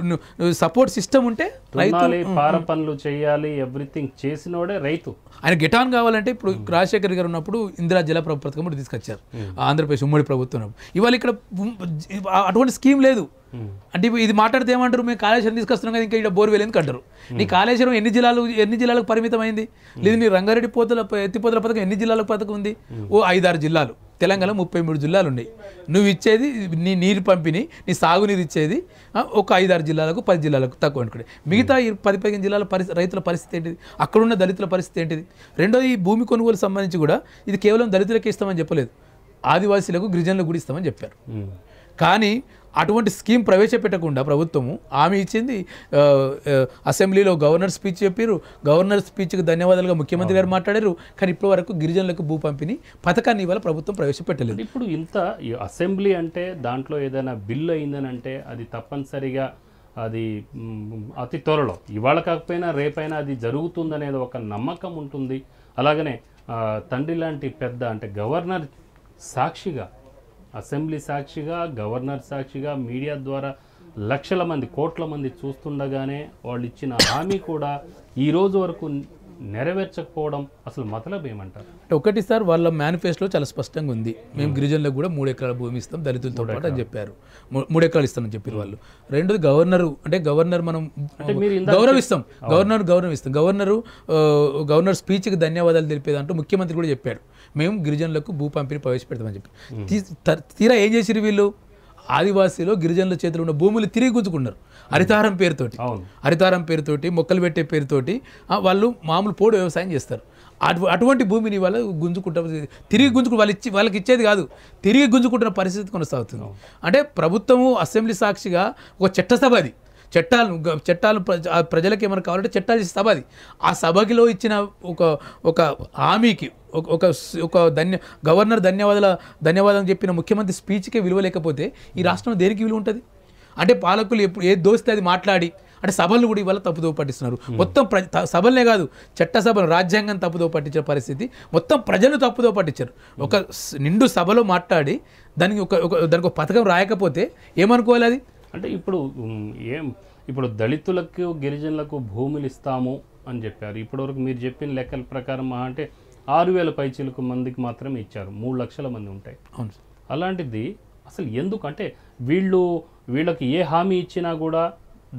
సపోర్ట్ సిస్టమ్ ఉంటే రైతు పార పనులు చేయాలి ఎవ్రీథింగ్ చేసినోడే రైతు ఆయన గిటాన్ కావాలంటే ఇప్పుడు రాజశేఖర్ గారు ఉన్నప్పుడు ఇందిరా జల ప్రభుత్వం తీసుకొచ్చారు ఆంధ్రప్రదేశ్ ఉమ్మడి ప్రభుత్వం ఇవాళ ఇక్కడ అటువంటి స్కీమ్ లేదు అంటే ఇది మాట్లాడితే ఏమంటారు మేము కాళేశ్వరం తీసుకొస్తున్నాం కదా ఇంకా ఇక్కడ బోర్వేల్ ఎందుకు అంటారు నీ కాళేశ్వరం ఎన్ని జిల్లాలు ఎన్ని జిల్లాలకు పరిమితమైంది లేదు నీ రంగారెడ్డి పోతుల ఎత్తిపోతల పథకం ఎన్ని జిల్లాలకు పథకం ఉంది ఓ ఐదారు జిల్లాలు తెలంగాణ ముప్పై మూడు జిల్లాలు ఉన్నాయి నువ్వు ఇచ్చేది నీ నీరు పంపిణీ నీ సాగునీరు ఇచ్చేది ఒక ఐదారు జిల్లాలకు పది జిల్లాలకు తక్కువ అనుకోండి మిగతా పది పదిహేను జిల్లాల పరిస్థితి రైతుల పరిస్థితి ఏంటిది అక్కడున్న దళితుల పరిస్థితి ఏంటిది రెండో ఈ భూమి కొనుగోలు సంబంధించి కూడా ఇది కేవలం దళితులకు ఇస్తామని చెప్పలేదు ఆదివాసీలకు గిరిజనులకు కూడా ఇస్తామని చెప్పారు కానీ అటువంటి స్కీమ్ ప్రవేశపెట్టకుండా ప్రభుత్వము ఆమె ఇచ్చింది అసెంబ్లీలో గవర్నర్ స్పీచ్ చెప్పారు గవర్నర్ స్పీచ్కి ధన్యవాదాలుగా ముఖ్యమంత్రి గారు మాట్లాడారు కానీ ఇప్పటి వరకు గిరిజనులకు భూ పంపిణీ పథకాన్ని ఇవాళ ప్రభుత్వం ప్రవేశపెట్టలేదు ఇప్పుడు ఇంత అసెంబ్లీ అంటే దాంట్లో ఏదైనా బిల్లు అయిందని అంటే అది తప్పనిసరిగా అది అతి త్వరలో ఇవాళ కాకపోయినా రేపైనా అది జరుగుతుందనేది ఒక నమ్మకం ఉంటుంది అలాగనే తండ్రి లాంటి పెద్ద అంటే గవర్నర్ సాక్షిగా అసెంబ్లీ సాక్షిగా గవర్నర్ సాక్షిగా మీడియా ద్వారా లక్షల మంది కోట్ల మంది చూస్తుండగానే వాళ్ళు ఇచ్చిన హామీ కూడా ఈరోజు వరకు నెరవేర్చకపోవడం అసలు మతలబ్ ఏమంటారు అంటే ఒకటి సార్ వాళ్ళ మేనిఫెస్టోలో చాలా స్పష్టంగా ఉంది మేము గిరిజనులకు కూడా మూడు ఎకరాల భూమి ఇస్తాం దళితులతో పాటు అని చెప్పారు మూడు ఎకరాలు ఇస్తామని చెప్పారు వాళ్ళు రెండోది గవర్నరు అంటే గవర్నర్ మనం గౌరవిస్తాం గవర్నర్ గౌరవిస్తాం గవర్నరు గవర్నర్ స్పీచ్కి ధన్యవాదాలు తెలిపేదంటూ ముఖ్యమంత్రి కూడా చెప్పాడు మేము గిరిజనులకు భూ పంపిణీ ప్రవేశపెడతామని చెప్పి తీరా ఏం చేసిరు వీళ్ళు ఆదివాసీలో గిరిజనుల చేతిలో ఉన్న భూములు తిరిగి గుంజుకున్నారు హరితారం పేరుతోటి హరితారం పేరుతోటి మొక్కలు పెట్టే పేరుతోటి వాళ్ళు మామూలు పోడు వ్యవసాయం చేస్తారు అటు అటువంటి భూమిని వాళ్ళు గుంజుకుంటాం తిరిగి గుంజుకు వాళ్ళు ఇచ్చి వాళ్ళకి ఇచ్చేది కాదు తిరిగి గుంజుకుంటున్న పరిస్థితి కొనసాగుతుంది అంటే ప్రభుత్వము అసెంబ్లీ సాక్షిగా ఒక చట్టసభ అది చట్టాలు చట్టాలు ప్రజలకు ఏమైనా కావాలంటే చట్టాలు ఇస్తే సభ అది ఆ సభకిలో ఇచ్చిన ఒక ఒక హామీకి ఒక ఒక ధన్య గవర్నర్ ధన్యవాదాల ధన్యవాదాలు చెప్పిన ముఖ్యమంత్రి స్పీచ్కే విలువ లేకపోతే ఈ hmm. రాష్ట్రంలో దేనికి విలువ ఉంటుంది అంటే పాలకులు ఎప్పుడు ఏ దోస్తే అది మాట్లాడి అంటే సభలు కూడా ఇవాళ తప్పుదోవ పట్టిస్తున్నారు hmm. మొత్తం ప్ర సభలనే కాదు చట్టసభలు రాజ్యాంగం తప్పుదోవ పట్టించిన పరిస్థితి మొత్తం ప్రజలు తప్పుదోవ పట్టించారు hmm. ఒక నిండు సభలో మాట్లాడి దానికి ఒక దానికి ఒక పథకం రాయకపోతే ఏమనుకోవాలి అది అంటే ఇప్పుడు ఏం ఇప్పుడు దళితులకు గిరిజనులకు భూములు ఇస్తాము అని చెప్పారు ఇప్పటివరకు మీరు చెప్పిన లెక్కల ప్రకారం అంటే ఆరు వేల పైచీలకు మందికి మాత్రమే ఇచ్చారు మూడు లక్షల మంది ఉంటాయి అవును అలాంటిది అసలు ఎందుకు అంటే వీళ్ళు వీళ్ళకి ఏ హామీ ఇచ్చినా కూడా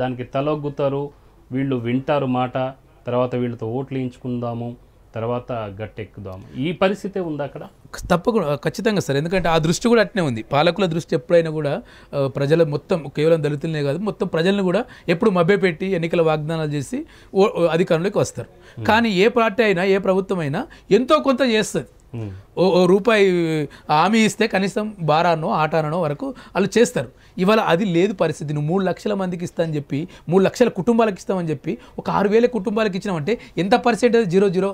దానికి తలొగ్గుతారు వీళ్ళు వింటారు మాట తర్వాత వీళ్ళతో ఓట్లు వేయించుకుందాము తర్వాత గట్టెక్కుదాము ఈ పరిస్థితే ఉంది అక్కడ తప్పకుండా ఖచ్చితంగా సార్ ఎందుకంటే ఆ దృష్టి కూడా అట్నే ఉంది పాలకుల దృష్టి ఎప్పుడైనా కూడా ప్రజల మొత్తం కేవలం దళితులనే కాదు మొత్తం ప్రజలను కూడా ఎప్పుడు మభ్యపెట్టి ఎన్నికల వాగ్దానాలు చేసి అధికారంలోకి వస్తారు కానీ ఏ పార్టీ అయినా ఏ ప్రభుత్వం అయినా ఎంతో కొంత చేస్తుంది ఓ ఓ రూపాయి హామీ ఇస్తే కనీసం బారానో ఆటానో వరకు వాళ్ళు చేస్తారు ఇవాళ అది లేదు పరిస్థితి నువ్వు మూడు లక్షల మందికి ఇస్తా అని చెప్పి మూడు లక్షల కుటుంబాలకు ఇస్తామని చెప్పి ఒక ఆరు వేల కుటుంబాలకు ఇచ్చినామంటే ఎంత పర్సెంట్ జీరో జీరో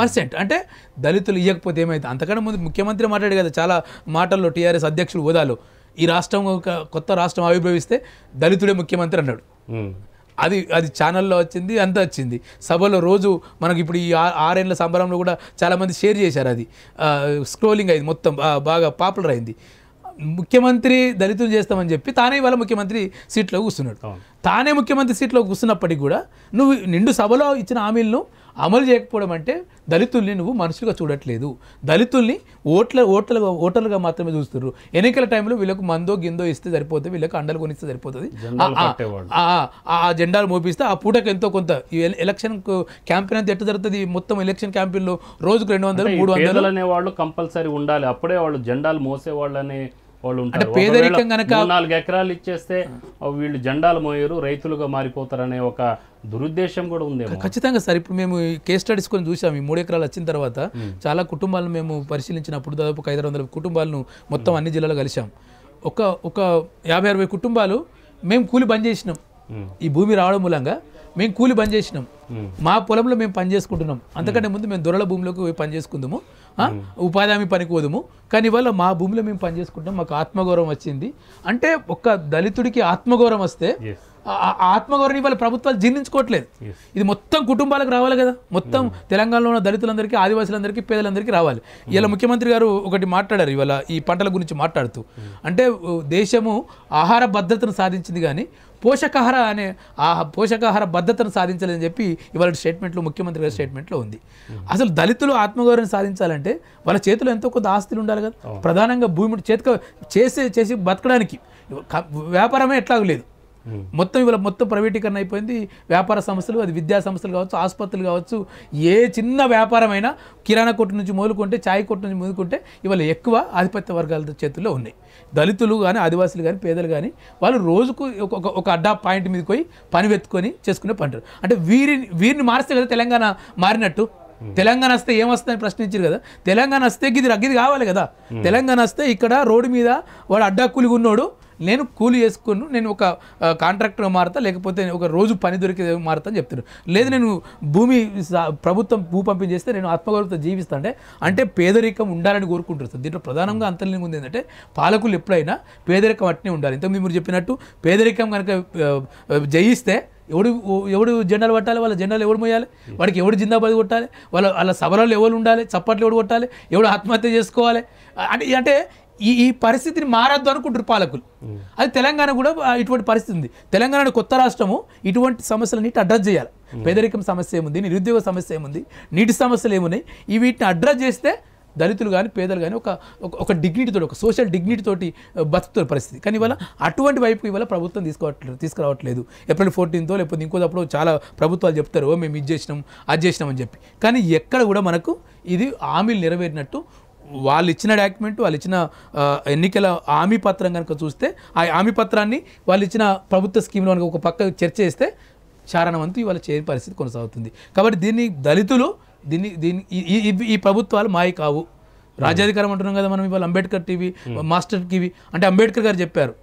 పర్సెంట్ అంటే దళితులు ఇవ్వకపోతే ఏమైతే అంతకన్నా ముందు ముఖ్యమంత్రి మాట్లాడే కదా చాలా మాటల్లో టీఆర్ఎస్ అధ్యక్షులు హోదాలు ఈ రాష్ట్రం ఒక కొత్త రాష్ట్రం ఆవిర్భవిస్తే దళితుడే ముఖ్యమంత్రి అన్నాడు అది అది ఛానల్లో వచ్చింది అంతా వచ్చింది సభలో రోజు మనకి ఇప్పుడు ఈ ఆరేళ్ళ సంబరంలో కూడా చాలామంది షేర్ చేశారు అది స్క్రోలింగ్ అయింది మొత్తం బాగా పాపులర్ అయింది ముఖ్యమంత్రి దళితులు చేస్తామని చెప్పి తానే ఇవాళ ముఖ్యమంత్రి సీట్లో కూర్చున్నాడు తానే ముఖ్యమంత్రి సీట్లో కూర్చున్నప్పటికీ కూడా నువ్వు నిండు సభలో ఇచ్చిన హామీలను అమలు చేయకపోవడం అంటే దళితుల్ని నువ్వు మనుషులుగా చూడట్లేదు దళితుల్ని ఓట్ల ఓట్ల ఓటర్లుగా మాత్రమే చూస్తున్నారు ఎన్నికల టైంలో వీళ్ళకు మందో గిందో ఇస్తే సరిపోతుంది వీళ్ళకి అండలు కొనిస్తే సరిపోతుంది ఆ జెండాలు మోపిస్తే ఆ పూటకు ఎంతో కొంత ఎలక్షన్ క్యాంపెయిన్ అంతా ఎట్టు జరుగుతుంది మొత్తం ఎలక్షన్ క్యాంపెయిన్లో రోజుకు రెండు వందలు మూడు వందలు అనేవాళ్ళు కంపల్సరీ ఉండాలి అప్పుడే వాళ్ళు జెండాలు మోసేవాళ్ళు అనే వాళ్ళు ఉంటారు పేదరికం కనుక నాలుగు ఎకరాలు ఇచ్చేస్తే వీళ్ళు జెండాలు మోయరు రైతులుగా మారిపోతారనే ఒక దురుద్దేశం కూడా ఉంది ఖచ్చితంగా సార్ ఇప్పుడు మేము కేస్ స్టడీస్ కొన్ని చూసాము ఈ మూడు ఎకరాలు వచ్చిన తర్వాత చాలా కుటుంబాలను మేము పరిశీలించినప్పుడు దాదాపు ఒక ఐదు వందల కుటుంబాలను మొత్తం అన్ని జిల్లాలు కలిసాం ఒక ఒక యాభై అరవై కుటుంబాలు మేము కూలి బంద్ చేసినాం ఈ భూమి రావడం మూలంగా మేము కూలి బంద్ చేసినాం మా పొలంలో మేము పని చేసుకుంటున్నాం అంతకంటే ముందు మేము దొరల భూమిలోకి పోయి పని చేసుకుందాము ఉపాధి హామీ పనికి పోదుము కానీ ఇవాళ మా భూమిలో మేము పనిచేసుకుంటాం మాకు ఆత్మగౌరవం వచ్చింది అంటే ఒక్క దళితుడికి ఆత్మగౌరవం వస్తే ఆత్మగౌరవం ఇవాళ ప్రభుత్వాలు జీర్ణించుకోవట్లేదు ఇది మొత్తం కుటుంబాలకు రావాలి కదా మొత్తం mm. తెలంగాణలో ఉన్న దళితులందరికీ ఆదివాసులందరికీ పేదలందరికీ రావాలి ఇలా mm. ముఖ్యమంత్రి గారు ఒకటి మాట్లాడారు ఇవాళ ఈ పంటల గురించి మాట్లాడుతూ mm. అంటే దేశము ఆహార భద్రతను సాధించింది కానీ పోషకాహార అనే ఆ పోషకాహార భద్రతను సాధించాలని చెప్పి ఇవాళ స్టేట్మెంట్లు ముఖ్యమంత్రి గారి స్టేట్మెంట్లో ఉంది అసలు దళితులు ఆత్మగౌరవం సాధించాలంటే వాళ్ళ చేతిలో ఎంతో కొంత ఆస్తులు ఉండాలి కదా ప్రధానంగా భూమి చేతిక చేసే చేసి బతకడానికి వ్యాపారమే ఎట్లాగలేదు లేదు మొత్తం ఇవాళ మొత్తం ప్రైవేటీకరణ అయిపోయింది వ్యాపార సంస్థలు అది విద్యా సంస్థలు కావచ్చు ఆసుపత్రులు కావచ్చు ఏ చిన్న వ్యాపారమైనా కిరాణా కొట్టు నుంచి మొదలుకుంటే ఛాయ్ కొట్టు నుంచి మొదలుకుంటే ఇవాళ ఎక్కువ ఆధిపత్య వర్గాల చేతుల్లో ఉన్నాయి దళితులు కానీ ఆదివాసులు కానీ పేదలు కానీ వాళ్ళు రోజుకు ఒక ఒక అడ్డా పాయింట్ మీదకి పోయి పని వెతుకొని చేసుకునే పంటలు అంటే వీరిని వీరిని మారిస్తే కదా తెలంగాణ మారినట్టు తెలంగాణ వస్తే ఏమొస్తుందని ప్రశ్నించారు కదా తెలంగాణ వస్తే గిది రగ్గిది కావాలి కదా తెలంగాణ వస్తే ఇక్కడ రోడ్డు మీద వాడు అడ్డా ఉన్నాడు నేను కూలి చేసుకుని నేను ఒక కాంట్రాక్టర్ మారుతా లేకపోతే ఒక రోజు పని దొరికే మారుతా అని చెప్తారు లేదు నేను భూమి ప్రభుత్వం భూ పంపిణీ చేస్తే నేను ఆత్మగౌరవతో జీవిస్తా అంటే అంటే పేదరికం ఉండాలని కోరుకుంటారు సార్ దీంట్లో ప్రధానంగా అంతర్లీనంగా ఉంది ఏంటంటే పాలకులు ఎప్పుడైనా పేదరికం అట్నే ఉండాలి ఇంతకు మీరు చెప్పినట్టు పేదరికం కనుక జయిస్తే ఎవడు ఎవడు జెండాలు పట్టాలి వాళ్ళ జెండాలు ఎవడు మోయాలి వాడికి ఎవడు జిందాబాద్ కొట్టాలి వాళ్ళ వాళ్ళ సభలో ఎవరు ఉండాలి చప్పట్లు ఎవడు కొట్టాలి ఎవడు ఆత్మహత్య చేసుకోవాలి అంటే అంటే ఈ ఈ పరిస్థితిని మారద్దు అనుకుంటారు పాలకులు అది తెలంగాణ కూడా ఇటువంటి పరిస్థితి ఉంది తెలంగాణ కొత్త రాష్ట్రము ఇటువంటి సమస్యలన్నిటి అడ్రస్ చేయాలి పేదరికం సమస్య ఏముంది నిరుద్యోగ సమస్య ఏముంది నీటి సమస్యలు ఏమున్నాయి ఈ వీటిని అడ్రస్ చేస్తే దళితులు కానీ పేదలు కానీ ఒక ఒక డిగ్నిటీతో ఒక సోషల్ తోటి బతుకుతున్న పరిస్థితి కానీ ఇవాళ అటువంటి వైపు ఇవాళ ప్రభుత్వం తీసుకోవట్లేదు తీసుకురావట్లేదు ఏప్రిల్ ఫోర్టీన్తో లేకపోతే ఇంకోటప్పుడు చాలా ప్రభుత్వాలు చెప్తారు మేము ఇది చేసినాం అది చేసినాం అని చెప్పి కానీ ఎక్కడ కూడా మనకు ఇది హామీలు నెరవేరినట్టు వాళ్ళు ఇచ్చిన డాక్యుమెంట్ వాళ్ళు ఇచ్చిన ఎన్నికల హామీ పత్రం కనుక చూస్తే ఆ హామీ పత్రాన్ని వాళ్ళు ఇచ్చిన ప్రభుత్వ స్కీమ్లో కనుక ఒక పక్క చర్చ చేస్తే చారణవంతు ఇవాళ చేయని పరిస్థితి కొనసాగుతుంది కాబట్టి దీన్ని దళితులు దీన్ని దీన్ని ఈ ఈ ప్రభుత్వాలు మాయి కావు రాజ్యాధికారం అంటున్నాం కదా మనం ఇవాళ అంబేద్కర్ టీవీ మాస్టర్ టీవీ అంటే అంబేద్కర్ గారు చెప్పారు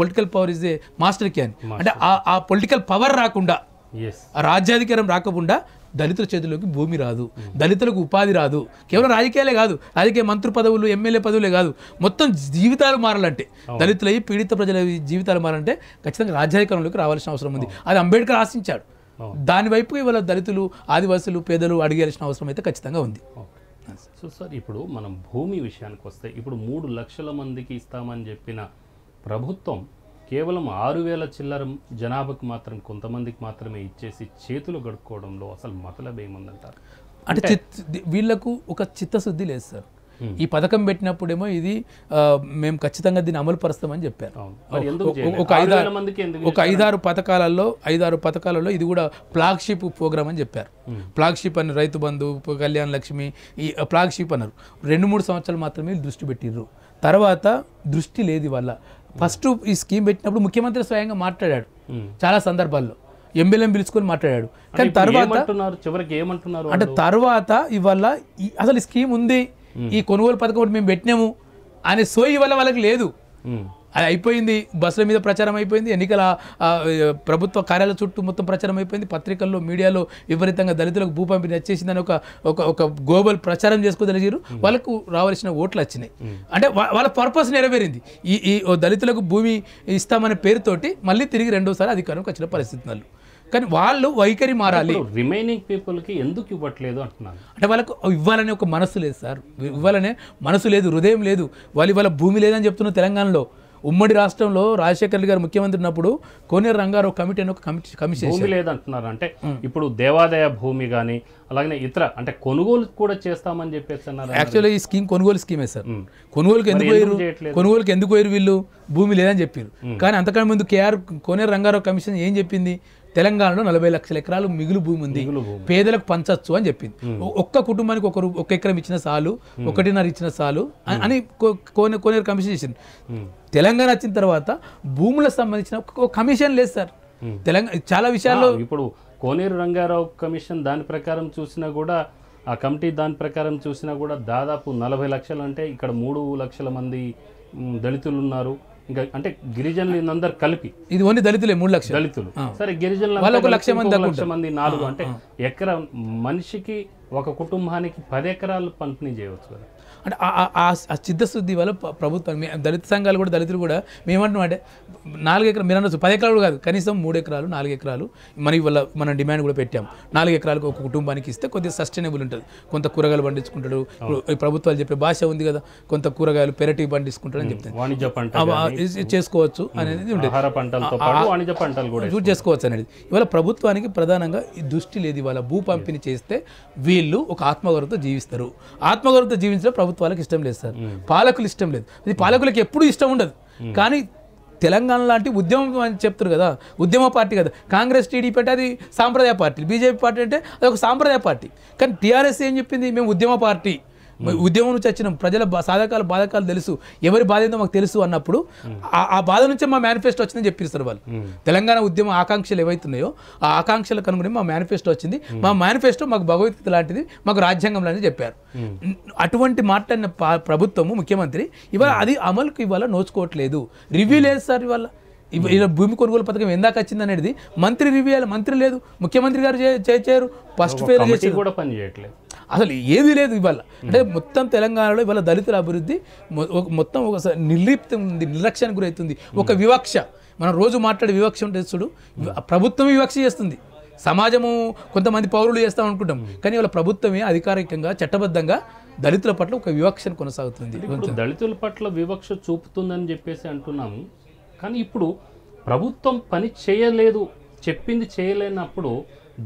political power is a master can అంటే ఆ పొలిటికల్ పవర్ రాకుండా రాజ్యాధికారం రాకుండా దళితుల చేతిలోకి భూమి రాదు దళితులకు ఉపాధి రాదు కేవలం రాజకీయాలే కాదు రాజకీయ మంత్రి పదవులు ఎమ్మెల్యే పదవులే కాదు మొత్తం జీవితాలు మారాలంటే దళితులై పీడిత ప్రజల జీవితాలు మారాలంటే ఖచ్చితంగా రాజ్యాధికారంలోకి రావాల్సిన అవసరం ఉంది అది అంబేద్కర్ ఆశించాడు దానివైపు ఇవాళ దళితులు ఆదివాసులు పేదలు అడిగేయాల్సిన అవసరం అయితే ఖచ్చితంగా ఉంది సో సార్ ఇప్పుడు మనం భూమి విషయానికి వస్తే ఇప్పుడు మూడు లక్షల మందికి ఇస్తామని చెప్పిన ప్రభుత్వం కేవలం ఆరు వేల చిల్లర జనాభాకు మాత్రం కొంతమందికి మాత్రమే ఇచ్చేసి చేతులు గడుక్కోవడంలో అసలు మతలబేముందంటారు అంటే వీళ్లకు ఒక చిత్తశుద్ధి లేదు సార్ ఈ పథకం పెట్టినప్పుడేమో ఇది మేము ఖచ్చితంగా దీన్ని అమలు పరుస్తామని చెప్పారు ఒక ఐదారు ఒక ఐదారు పథకాలలో ఐదారు పథకాలలో ఇది కూడా ఫ్లాగ్షిప్ ప్రోగ్రామ్ అని చెప్పారు ఫ్లాగ్షిప్ అని రైతు బంధు కళ్యాణ్ లక్ష్మి ఈ ఫ్లాగ్షిప్ అన్నారు రెండు మూడు సంవత్సరాలు మాత్రమే దృష్టి పెట్టిర్రు తర్వాత దృష్టి లేదు వాళ్ళ ఫస్ట్ ఈ స్కీమ్ పెట్టినప్పుడు ముఖ్యమంత్రి స్వయంగా మాట్లాడాడు చాలా సందర్భాల్లో ఎంబీలను పిలుచుకొని మాట్లాడాడు కానీ తర్వాత చివరికి ఏమంటున్నారు అంటే తర్వాత ఇవాళ అసలు ఈ స్కీమ్ ఉంది ఈ కొనుగోలు పథకం మేము పెట్టినాము అనే సోయి వల్ల వాళ్ళకి లేదు అది అయిపోయింది బస్సుల మీద ప్రచారం అయిపోయింది ఎన్నికల ప్రభుత్వ కార్యాలయ చుట్టూ మొత్తం ప్రచారం అయిపోయింది పత్రికల్లో మీడియాలో విపరీతంగా దళితులకు భూ పంపిణీ వచ్చేసిందని ఒక ఒక ఒక గ్లోబల్ ప్రచారం చేసుకోగలిగారు వాళ్ళకు రావాల్సిన ఓట్లు వచ్చినాయి అంటే వాళ్ళ పర్పస్ నెరవేరింది ఈ ఈ దళితులకు భూమి ఇస్తామనే పేరుతోటి మళ్ళీ తిరిగి రెండోసారి అధికారంకి వచ్చిన పరిస్థితి వాళ్ళు కానీ వాళ్ళు వైఖరి మారాలి రిమైనింగ్ పీపుల్కి ఎందుకు ఇవ్వట్లేదు అంటున్నారు అంటే వాళ్ళకు ఇవ్వాలనే ఒక మనసు లేదు సార్ ఇవ్వాలనే మనసు లేదు హృదయం లేదు వాళ్ళు ఇవాళ భూమి లేదని చెప్తున్న తెలంగాణలో ఉమ్మడి రాష్ట్రంలో రాజశేఖర రెడ్డి గారు ముఖ్యమంత్రి ఉన్నప్పుడు కోనేరు రంగారావు కమిటీ అని ఒక కమిటీ కమిషన్ లేదంటున్నారు అంటే ఇప్పుడు దేవాదాయ భూమి కానీ అలాగే ఇతర అంటే కొనుగోలు కూడా చేస్తామని చెప్పేసి అన్నారు యాక్చువల్గా ఈ స్కీమ్ కొనుగోలు స్కీమే సార్ కొనుగోలుకి ఎందుకు పోయారు కొనుగోలుకి ఎందుకు పోయారు వీళ్ళు భూమి లేదని చెప్పారు కానీ అంతకంటే ముందు కేఆర్ కోనే రంగారావు కమిషన్ ఏం చెప్పింది తెలంగాణలో నలభై లక్షల ఎకరాలు మిగులు భూమి ఉంది పేదలకు పంచచ్చు అని చెప్పింది ఒక్క కుటుంబానికి ఒకరు ఒక ఎకరం ఇచ్చిన సాలు ఒకటిన్నర ఇచ్చిన సాలు అని కోనే కోనేరు కమిషన్ చేసింది తెలంగాణ వచ్చిన తర్వాత భూములకు సంబంధించిన ఒక కమిషన్ లేదు సార్ తెలంగాణ చాలా విషయాల్లో ఇప్పుడు కోనేరు రంగారావు కమిషన్ దాని ప్రకారం చూసినా కూడా ఆ కమిటీ దాని ప్రకారం చూసినా కూడా దాదాపు నలభై లక్షలు అంటే ఇక్కడ మూడు లక్షల మంది దళితులు ఉన్నారు ఇంకా అంటే గిరిజనులు అందరు కలిపి ఇది ఓన్లీ దళితులే మూడు లక్షలు దళితులు సరే గిరిజనులు లక్ష మంది లక్ష మంది నాలుగు అంటే ఎకరం మనిషికి ఒక కుటుంబానికి పది ఎకరాలు పంపిణీ చేయవచ్చు కదా అంటే ఆ చిత్తశుద్ధి వల్ల ప్రభుత్వం దళిత సంఘాలు కూడా దళితులు కూడా మేమంటున్నాం అంటే నాలుగు ఎకరాలు మీరు అనొచ్చు పది ఎకరాలు కాదు కనీసం మూడు ఎకరాలు నాలుగు ఎకరాలు మన వల్ల మనం డిమాండ్ కూడా పెట్టాం నాలుగు ఎకరాలకు ఒక కుటుంబానికి ఇస్తే కొద్దిగా సస్టైనబుల్ ఉంటుంది కొంత కూరగాయలు పండించుకుంటాడు ప్రభుత్వాలు చెప్పే భాష ఉంది కదా కొంత కూరగాయలు పెరటి పండించుకుంటాడు అని చెప్తాను చేసుకోవచ్చు అనేది ఉంటుంది చేసుకోవచ్చు అనేది ఇవాళ ప్రభుత్వానికి ప్రధానంగా దృష్టి లేదు ఇవాళ భూ పంపిణీ చేస్తే వీళ్ళు ఒక ఆత్మగౌరవతో జీవిస్తారు ఆత్మగౌరవతో జీవించడం ప్రభుత్వాలకు ఇష్టం లేదు సార్ పాలకులు ఇష్టం లేదు ఇది పాలకులకు ఎప్పుడూ ఇష్టం ఉండదు కానీ తెలంగాణ లాంటి ఉద్యమం అని చెప్తారు కదా ఉద్యమ పార్టీ కదా కాంగ్రెస్ టీడీపీ అంటే అది సాంప్రదాయ పార్టీ బీజేపీ పార్టీ అంటే అది ఒక సాంప్రదాయ పార్టీ కానీ టీఆర్ఎస్ ఏం చెప్పింది మేము ఉద్యమ పార్టీ ఉద్యమం నుంచి వచ్చిన ప్రజల సాధకాలు బాధకాలు తెలుసు ఎవరి బాధ ఏందో మాకు తెలుసు అన్నప్పుడు ఆ బాధ నుంచే మా మేనిఫెస్టో వచ్చిందని చెప్పిస్తారు వాళ్ళు తెలంగాణ ఉద్యమ ఆకాంక్షలు ఏవైతున్నాయో ఆ ఆకాంక్షలకు అనుగుణి మా మేనిఫెస్టో వచ్చింది మా మేనిఫెస్టో మాకు భగవద్గీత లాంటిది మాకు రాజ్యాంగం లాంటిది చెప్పారు అటువంటి మాట్లాడిన ప్రభుత్వము ముఖ్యమంత్రి ఇవాళ అది అమలుకు ఇవాళ నోచుకోవట్లేదు రివ్యూ లేదు సార్ ఇవాళ ఇలా భూమి కొనుగోలు పథకం ఎందాక వచ్చింది అనేది మంత్రి రివ్యూ మంత్రి లేదు ముఖ్యమంత్రి గారు చేయారు ఫస్ట్ ఫెయిల్ కూడా పని చేయట్లేదు అసలు ఏది లేదు ఇవాళ అంటే మొత్తం తెలంగాణలో ఇవాళ దళితుల అభివృద్ధి మొత్తం ఒక నిర్లిప్తం ఉంది నిర్లక్ష్యానికి గురవుతుంది ఒక వివక్ష మనం రోజు మాట్లాడే వివక్ష ఉంటుంది చూడు ప్రభుత్వం వివక్ష చేస్తుంది సమాజము కొంతమంది పౌరులు చేస్తాం అనుకుంటాం కానీ వాళ్ళ ప్రభుత్వమే అధికారికంగా చట్టబద్ధంగా దళితుల పట్ల ఒక వివక్షను కొనసాగుతుంది దళితుల పట్ల వివక్ష చూపుతుందని చెప్పేసి అంటున్నాము కానీ ఇప్పుడు ప్రభుత్వం పని చేయలేదు చెప్పింది చేయలేనప్పుడు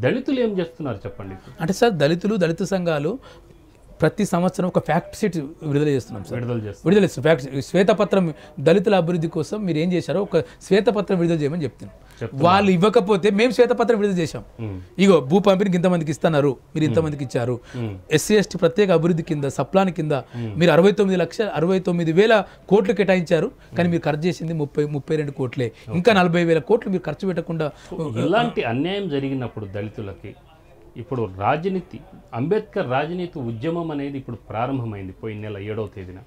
దళితులు ఏం చేస్తున్నారు చెప్పండి అంటే సార్ దళితులు దళిత సంఘాలు ప్రతి సంవత్సరం ఒక ఫ్యాక్ట్ షీట్ విడుదల చేస్తున్నాం సార్ విడుదల చేస్తాం విడుదల చేస్తాం ఫ్యాక్ట్ శ్వేతపత్రం దళితుల అభివృద్ధి కోసం మీరు ఏం చేశారో ఒక శ్వేతపత్రం విడుదల చేయమని చెప్తున్నాం వాళ్ళు ఇవ్వకపోతే మేము శ్వేతపత్రం విడుదల చేశాం ఇగో భూ పంపిణీకి ఇంతమందికి ఇస్తున్నారు మీరు ఇంతమందికి ఇచ్చారు ఎస్సీ ఎస్టీ ప్రత్యేక అభివృద్ధి కింద సప్లాన్ కింద మీరు అరవై తొమ్మిది లక్షల అరవై తొమ్మిది వేల కోట్లు కేటాయించారు కానీ మీరు ఖర్చు చేసింది ముప్పై ముప్పై రెండు కోట్లే ఇంకా నలభై వేల కోట్లు మీరు ఖర్చు పెట్టకుండా ఇలాంటి అన్యాయం జరిగినప్పుడు దళితులకి ఇప్పుడు రాజనీతి అంబేద్కర్ రాజనీతి ఉద్యమం అనేది ఇప్పుడు ప్రారంభమైంది పోయిన నెల ఏడవ తేదీన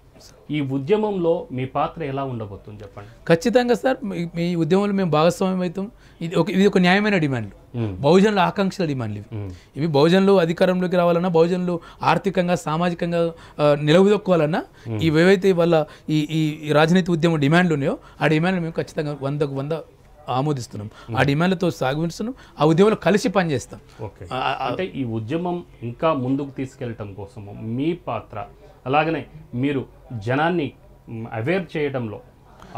ఈ ఉద్యమంలో మీ పాత్ర ఎలా ఉండబోతుంది చెప్పండి ఖచ్చితంగా సార్ మీ ఉద్యమంలో మేము భాగస్వామ్యం అవుతాం ఇది ఒక ఇది ఒక న్యాయమైన డిమాండ్లు బహుజనుల ఆకాంక్షల డిమాండ్లు ఇవి ఇవి బహుజనులు అధికారంలోకి రావాలన్నా బహుజనులు ఆర్థికంగా సామాజికంగా నిలవదొక్కోవాలన్నా ఏవైతే వాళ్ళ ఈ ఈ రాజనీతి ఉద్యమం డిమాండ్లు ఉన్నాయో ఆ డిమాండ్లు మేము ఖచ్చితంగా వందకు వంద ఆమోదిస్తున్నాం ఆ డిమాండ్లతో సాగుతున్నాం ఆ ఉద్యమంలో కలిసి పనిచేస్తాం అంటే ఈ ఉద్యమం ఇంకా ముందుకు తీసుకెళ్ళటం కోసము మీ పాత్ర అలాగనే మీరు జనాన్ని అవేర్ చేయడంలో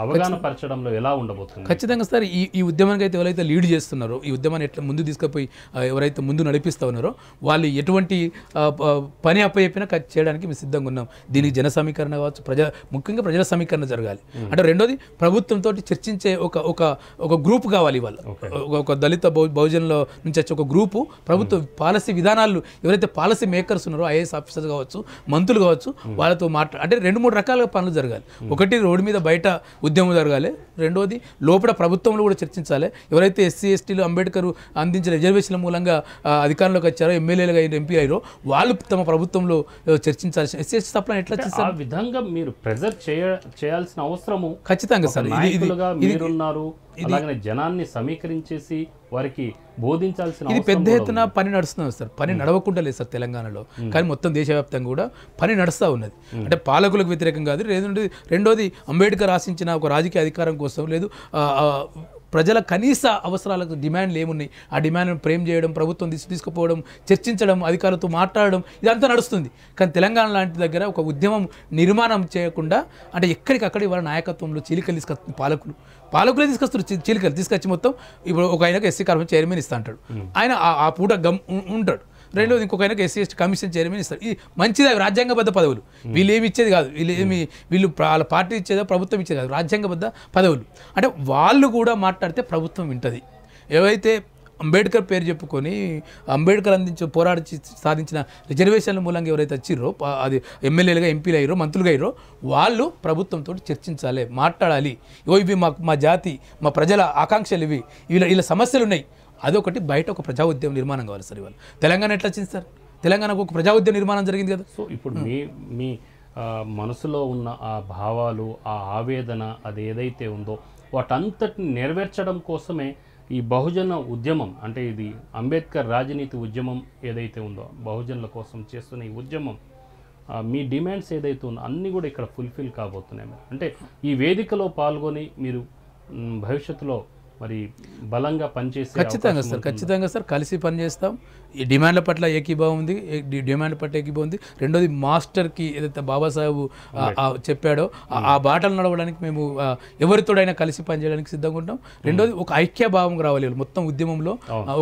అవగాహన పరచడంలో ఎలా ఉండబోతుంది ఖచ్చితంగా సార్ ఈ ఈ ఉద్యమానికి అయితే ఎవరైతే లీడ్ చేస్తున్నారో ఈ ఉద్యమాన్ని ఎట్లా ముందు తీసుకుపోయి ఎవరైతే ముందు నడిపిస్తూ ఉన్నారో వాళ్ళు ఎటువంటి పని అప్పచెప్పినా చేయడానికి మేము సిద్ధంగా ఉన్నాం దీనికి జన సమీకరణ కావచ్చు ప్రజా ముఖ్యంగా ప్రజల సమీకరణ జరగాలి అంటే రెండోది ప్రభుత్వంతో చర్చించే ఒక ఒక ఒక గ్రూప్ కావాలి వాళ్ళు ఒక దళిత బహుజనుల నుంచి వచ్చే ఒక గ్రూపు ప్రభుత్వ పాలసీ విధానాలు ఎవరైతే పాలసీ మేకర్స్ ఉన్నారో ఐఏఎస్ ఆఫీసర్స్ కావచ్చు మంత్రులు కావచ్చు వాళ్ళతో మాట్లా అంటే రెండు మూడు రకాలుగా పనులు జరగాలి ఒకటి రోడ్డు మీద బయట ఉద్యమం జరగాలి రెండోది లోపల ప్రభుత్వంలో కూడా చర్చించాలి ఎవరైతే ఎస్సీ ఎస్టీలు అంబేద్కర్ అందించిన రిజర్వేషన్ల మూలంగా అధికారంలోకి వచ్చారో ఎమ్మెల్యేలుగా అయిన ఎంపీ అయ్యారో వాళ్ళు తమ ప్రభుత్వంలో చర్చించాల్సిన ఎస్సీ ఎస్టీ తప్పన ఎట్లా చేస్తారు విధంగా మీరు ప్రెజర్ చేయ చేయాల్సిన అవసరము ఖచ్చితంగా సార్ ఇది ఉన్నారు అలాగనే జనాన్ని సమీకరించేసి వారికి బోధించాల్సిన ఇది పెద్ద ఎత్తున పని నడుస్తున్నది సార్ పని నడవకుండా లేదు సార్ తెలంగాణలో కానీ మొత్తం దేశవ్యాప్తంగా కూడా పని నడుస్తూ ఉన్నది అంటే పాలకులకు వ్యతిరేకం కాదు రెండోది అంబేద్కర్ ఆశించిన ఒక రాజకీయ అధికారం కోసం లేదు ప్రజల కనీస అవసరాలకు డిమాండ్లు ఏమున్నాయి ఆ డిమాండ్ను ప్రేమ్ చేయడం ప్రభుత్వం తీసు తీసుకుపోవడం చర్చించడం అధికారులతో మాట్లాడడం ఇదంతా నడుస్తుంది కానీ తెలంగాణ లాంటి దగ్గర ఒక ఉద్యమం నిర్మాణం చేయకుండా అంటే ఎక్కడికక్కడ ఇవాళ నాయకత్వంలో చీలికలు తీసుకొస్తుంది పాలకులు పాలకులే తీసుకొస్తారు చీలికలు తీసుకొచ్చి మొత్తం ఇప్పుడు ఒక ఆయనకు ఎస్సీ కార్పొరేషన్ చైర్మన్ ఇస్తా అంటాడు ఆయన ఆ పూట గమ్ ఉంటాడు రెండోది ఇంకొక ఆయనకు ఎస్సీ ఎస్టీ కమిషన్ చైర్మన్ ఇస్తారు ఇది మంచిది రాజ్యాంగబద్ధ పదవులు వీళ్ళు ఏమి ఇచ్చేది కాదు వీళ్ళు ఏమి వీళ్ళు వాళ్ళ పార్టీ ఇచ్చేదో ప్రభుత్వం ఇచ్చేది కాదు రాజ్యాంగబద్ధ పదవులు అంటే వాళ్ళు కూడా మాట్లాడితే ప్రభుత్వం వింటుంది ఏవైతే అంబేద్కర్ పేరు చెప్పుకొని అంబేద్కర్ అందించి పోరాడి సాధించిన రిజర్వేషన్ల మూలంగా ఎవరైతే వచ్చిర్రో అది ఎమ్మెల్యేలుగా ఎంపీలు అయ్యారో మంత్రులుగా అయ్యారో వాళ్ళు ప్రభుత్వంతో చర్చించాలి మాట్లాడాలి ఓ ఇవి మా మా జాతి మా ప్రజల ఆకాంక్షలు ఇవి వీళ్ళ వీళ్ళ సమస్యలు ఉన్నాయి అదొకటి బయట ఒక ప్రజా ఉద్యమం నిర్మాణం కావాలి సార్ ఇవాళ తెలంగాణ ఎట్లా వచ్చింది సార్ తెలంగాణకు ఒక ప్రజా ఉద్యమ నిర్మాణం జరిగింది కదా సో ఇప్పుడు hmm. మీ మీ మనసులో ఉన్న ఆ భావాలు ఆ ఆవేదన అది ఏదైతే ఉందో వాటంతటిని నెరవేర్చడం కోసమే ఈ బహుజన ఉద్యమం అంటే ఇది అంబేద్కర్ రాజనీతి ఉద్యమం ఏదైతే ఉందో బహుజనుల కోసం చేస్తున్న ఈ ఉద్యమం మీ డిమాండ్స్ ఏదైతే ఉందో అన్నీ కూడా ఇక్కడ ఫుల్ఫిల్ కాబోతున్నాయి అంటే ఈ వేదికలో పాల్గొని మీరు భవిష్యత్తులో మరి బలంగా పనిచేసి ఖచ్చితంగా సార్ ఖచ్చితంగా సార్ కలిసి పనిచేస్తాం ఈ డిమాండ్ల పట్ల ఏకీభావం ఉంది డిమాండ్ పట్ల ఏకీభావం ఉంది రెండోది మాస్టర్కి ఏదైతే బాబాసాహెబ్ చెప్పాడో ఆ బాటలు నడవడానికి మేము ఎవరితోడైనా కలిసి పనిచేయడానికి సిద్ధంగా ఉంటాం రెండోది ఒక ఐక్యభావం రావాలి మొత్తం ఉద్యమంలో